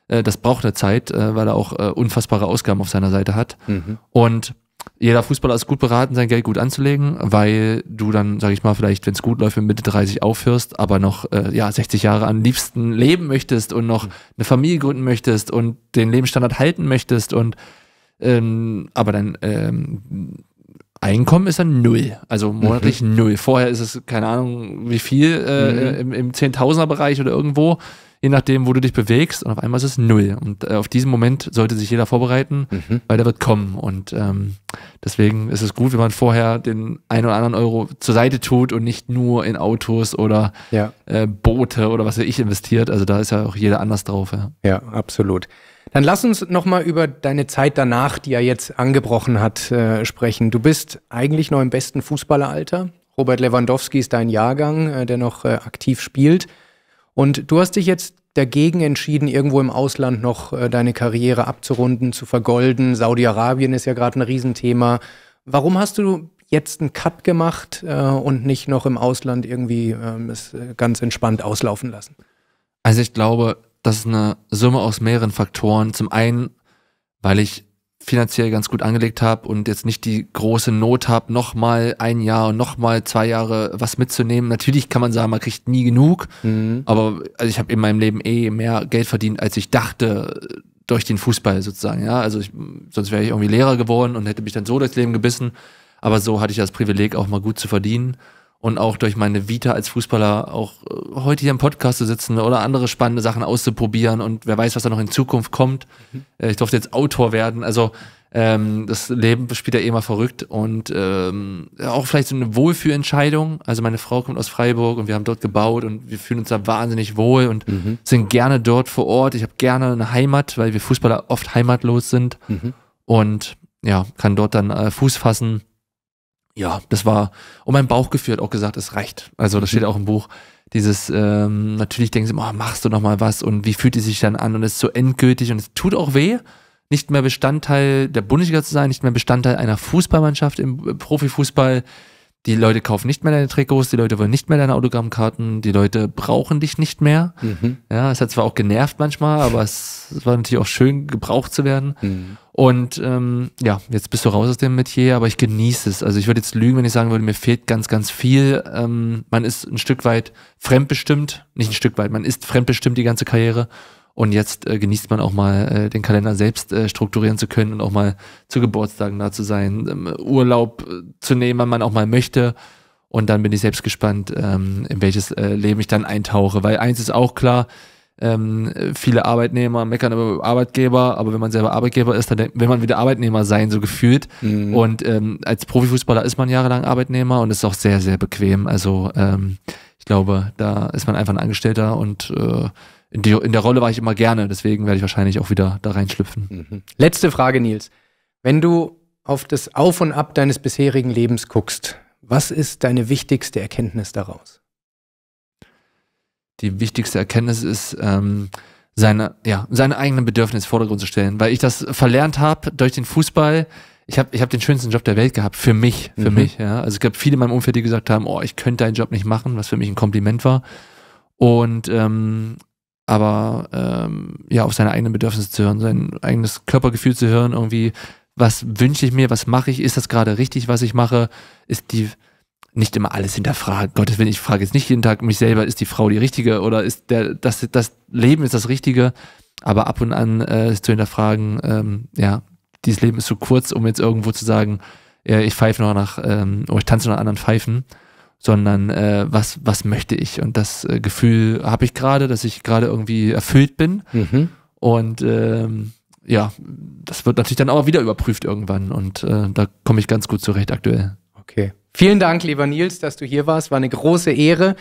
Äh, das braucht eine Zeit, äh, weil er auch äh, unfassbare Ausgaben auf seiner Seite hat. Mhm. Und jeder Fußballer ist gut beraten, sein Geld gut anzulegen, weil du dann, sag ich mal, vielleicht, wenn es gut läuft, mit Mitte 30 aufhörst, aber noch äh, ja, 60 Jahre am liebsten leben möchtest und noch mhm. eine Familie gründen möchtest und den Lebensstandard halten möchtest und ähm, aber dann ähm, Einkommen ist dann null. Also mhm. monatlich mhm. null. Vorher ist es, keine Ahnung, wie viel, äh, mhm. Äh, im, im Zehntausender-Bereich oder irgendwo, je nachdem, wo du dich bewegst. Und auf einmal ist es null. Und äh, auf diesen Moment sollte sich jeder vorbereiten, mhm. weil der wird kommen. Und ähm, deswegen ist es gut, wenn man vorher den einen oder anderen Euro zur Seite tut und nicht nur in Autos oder ja. äh, Boote oder was weiß ich investiert. Also da ist ja auch jeder anders drauf. Ja, ja absolut. Dann lass uns nochmal über deine Zeit danach, die ja jetzt angebrochen hat, äh, sprechen. Du bist eigentlich noch im besten Fußballeralter. Robert Lewandowski ist dein Jahrgang, äh, der noch äh, aktiv spielt. Und du hast dich jetzt dagegen entschieden, irgendwo im Ausland noch äh, deine Karriere abzurunden, zu vergolden. Saudi-Arabien ist ja gerade ein Riesenthema. Warum hast du jetzt einen Cut gemacht äh, und nicht noch im Ausland irgendwie ähm, es äh, ganz entspannt auslaufen lassen? Also ich glaube, das ist eine Summe aus mehreren Faktoren. Zum einen, weil ich finanziell ganz gut angelegt habe und jetzt nicht die große Not habe, nochmal ein Jahr und nochmal zwei Jahre was mitzunehmen. Natürlich kann man sagen, man kriegt nie genug, mhm. aber also ich habe in meinem Leben eh mehr Geld verdient, als ich dachte, durch den Fußball sozusagen. Ja, also ich, sonst wäre ich irgendwie Lehrer geworden und hätte mich dann so durchs Leben gebissen. Aber so hatte ich das Privileg, auch mal gut zu verdienen und auch durch meine Vita als Fußballer auch äh, heute hier im Podcast zu sitzen oder andere spannende Sachen auszuprobieren und wer weiß, was da noch in Zukunft kommt. Mhm. Äh, ich durfte jetzt Autor werden, also ähm, das Leben spielt ja eh mal verrückt und ähm, auch vielleicht so eine Wohlfühlentscheidung. Also meine Frau kommt aus Freiburg und wir haben dort gebaut und wir fühlen uns da wahnsinnig wohl und mhm. sind gerne dort vor Ort. Ich habe gerne eine Heimat, weil wir Fußballer oft heimatlos sind mhm. und ja, kann dort dann äh, Fuß fassen ja, das war, um mein Bauchgefühl hat auch gesagt, es reicht. Also das mhm. steht auch im Buch, dieses, ähm, natürlich denken sie, oh, machst du noch mal was und wie fühlt die sich dann an und es ist so endgültig und es tut auch weh, nicht mehr Bestandteil der Bundesliga zu sein, nicht mehr Bestandteil einer Fußballmannschaft im äh, Profifußball. Die Leute kaufen nicht mehr deine Trikots, die Leute wollen nicht mehr deine Autogrammkarten, die Leute brauchen dich nicht mehr. Mhm. Ja, es hat zwar auch genervt manchmal, aber es, es war natürlich auch schön, gebraucht zu werden. Mhm. Und ähm, ja, jetzt bist du raus aus dem Metier, aber ich genieße es. Also ich würde jetzt lügen, wenn ich sagen würde, mir fehlt ganz, ganz viel. Ähm, man ist ein Stück weit fremdbestimmt, nicht ein Stück weit, man ist fremdbestimmt die ganze Karriere. Und jetzt äh, genießt man auch mal äh, den Kalender selbst äh, strukturieren zu können und auch mal zu Geburtstagen da zu sein, ähm, Urlaub äh, zu nehmen, wenn man auch mal möchte. Und dann bin ich selbst gespannt, ähm, in welches äh, Leben ich dann eintauche. Weil eins ist auch klar, ähm, viele Arbeitnehmer meckern über Arbeitgeber, aber wenn man selber Arbeitgeber ist, dann will man wieder Arbeitnehmer sein, so gefühlt. Mhm. Und ähm, als Profifußballer ist man jahrelang Arbeitnehmer und ist auch sehr, sehr bequem. Also ähm, ich glaube, da ist man einfach ein Angestellter und äh, in, die, in der Rolle war ich immer gerne, deswegen werde ich wahrscheinlich auch wieder da reinschlüpfen. Mhm. Letzte Frage, Nils. Wenn du auf das Auf und Ab deines bisherigen Lebens guckst, was ist deine wichtigste Erkenntnis daraus? die wichtigste Erkenntnis ist, ähm, seine, ja, seine eigenen Bedürfnisse in Vordergrund zu stellen. Weil ich das verlernt habe durch den Fußball. Ich habe ich hab den schönsten Job der Welt gehabt, für mich, für mhm. mich. Ja. Also es gab viele in meinem Umfeld, die gesagt haben, oh, ich könnte deinen Job nicht machen, was für mich ein Kompliment war. Und ähm, aber ähm, ja, auf seine eigenen Bedürfnisse zu hören, sein eigenes Körpergefühl zu hören, irgendwie, was wünsche ich mir, was mache ich, ist das gerade richtig, was ich mache, ist die nicht immer alles hinterfragen. Gottes Willen, ich frage jetzt nicht jeden Tag mich selber, ist die Frau die richtige oder ist der, das, das Leben ist das Richtige? Aber ab und an äh, zu hinterfragen, ähm, ja, dieses Leben ist zu kurz, um jetzt irgendwo zu sagen, äh, ich pfeife noch nach, ähm, oder oh, ich tanze noch anderen Pfeifen, sondern äh, was, was möchte ich? Und das äh, Gefühl habe ich gerade, dass ich gerade irgendwie erfüllt bin. Mhm. Und ähm, ja, das wird natürlich dann auch wieder überprüft irgendwann. Und äh, da komme ich ganz gut zurecht aktuell. Okay. Vielen Dank, lieber Nils, dass du hier warst. War eine große Ehre.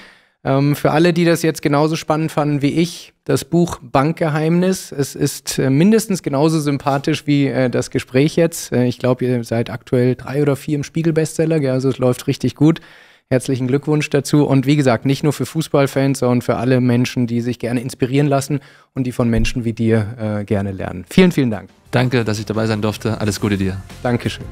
Ähm, für alle, die das jetzt genauso spannend fanden wie ich, das Buch Bankgeheimnis. Es ist äh, mindestens genauso sympathisch wie äh, das Gespräch jetzt. Äh, ich glaube, ihr seid aktuell drei oder vier im Spiegel-Bestseller. Ja, also es läuft richtig gut. Herzlichen Glückwunsch dazu. Und wie gesagt, nicht nur für Fußballfans, sondern für alle Menschen, die sich gerne inspirieren lassen und die von Menschen wie dir äh, gerne lernen. Vielen, vielen Dank. Danke, dass ich dabei sein durfte. Alles Gute dir. Dankeschön.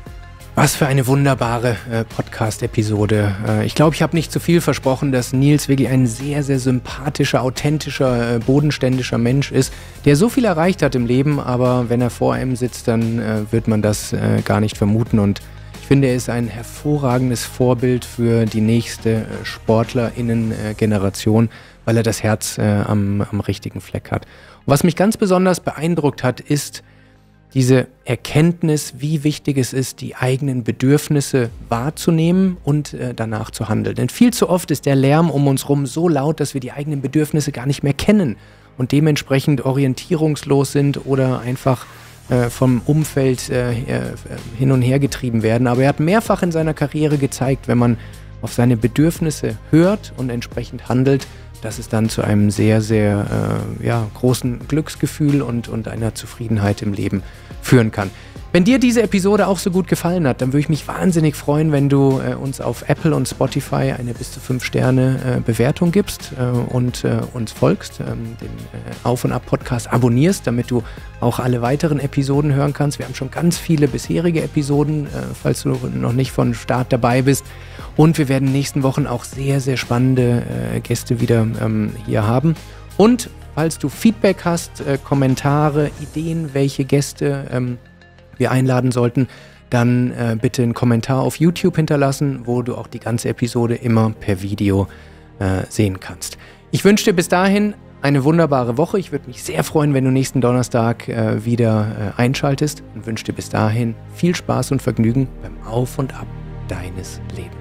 Was für eine wunderbare äh, Podcast-Episode. Äh, ich glaube, ich habe nicht zu viel versprochen, dass Nils wirklich ein sehr, sehr sympathischer, authentischer, äh, bodenständischer Mensch ist, der so viel erreicht hat im Leben, aber wenn er vor einem sitzt, dann äh, wird man das äh, gar nicht vermuten. Und ich finde, er ist ein hervorragendes Vorbild für die nächste äh, SportlerInnen-Generation, weil er das Herz am, am richtigen Fleck hat. Und was mich ganz besonders beeindruckt hat, ist, diese Erkenntnis, wie wichtig es ist, die eigenen Bedürfnisse wahrzunehmen und äh, danach zu handeln. Denn viel zu oft ist der Lärm um uns herum so laut, dass wir die eigenen Bedürfnisse gar nicht mehr kennen und dementsprechend orientierungslos sind oder einfach äh, vom Umfeld äh, äh, hin und her getrieben werden. Aber er hat mehrfach in seiner Karriere gezeigt, wenn man auf seine Bedürfnisse hört und entsprechend handelt, dass es dann zu einem sehr, sehr äh, ja, großen Glücksgefühl und, und einer Zufriedenheit im Leben führen kann. Wenn dir diese Episode auch so gut gefallen hat, dann würde ich mich wahnsinnig freuen, wenn du äh, uns auf Apple und Spotify eine bis zu 5 Sterne äh, Bewertung gibst äh, und äh, uns folgst, ähm, den äh, Auf und Ab Podcast abonnierst, damit du auch alle weiteren Episoden hören kannst. Wir haben schon ganz viele bisherige Episoden, äh, falls du noch nicht von Start dabei bist. Und wir werden in den nächsten Wochen auch sehr, sehr spannende Gäste wieder ähm, hier haben. Und falls du Feedback hast, Kommentare, Ideen, welche Gäste... Ähm, wir einladen sollten, dann äh, bitte einen Kommentar auf YouTube hinterlassen, wo du auch die ganze Episode immer per Video äh, sehen kannst. Ich wünsche dir bis dahin eine wunderbare Woche. Ich würde mich sehr freuen, wenn du nächsten Donnerstag äh, wieder äh, einschaltest und wünsche dir bis dahin viel Spaß und Vergnügen beim Auf und Ab deines Lebens.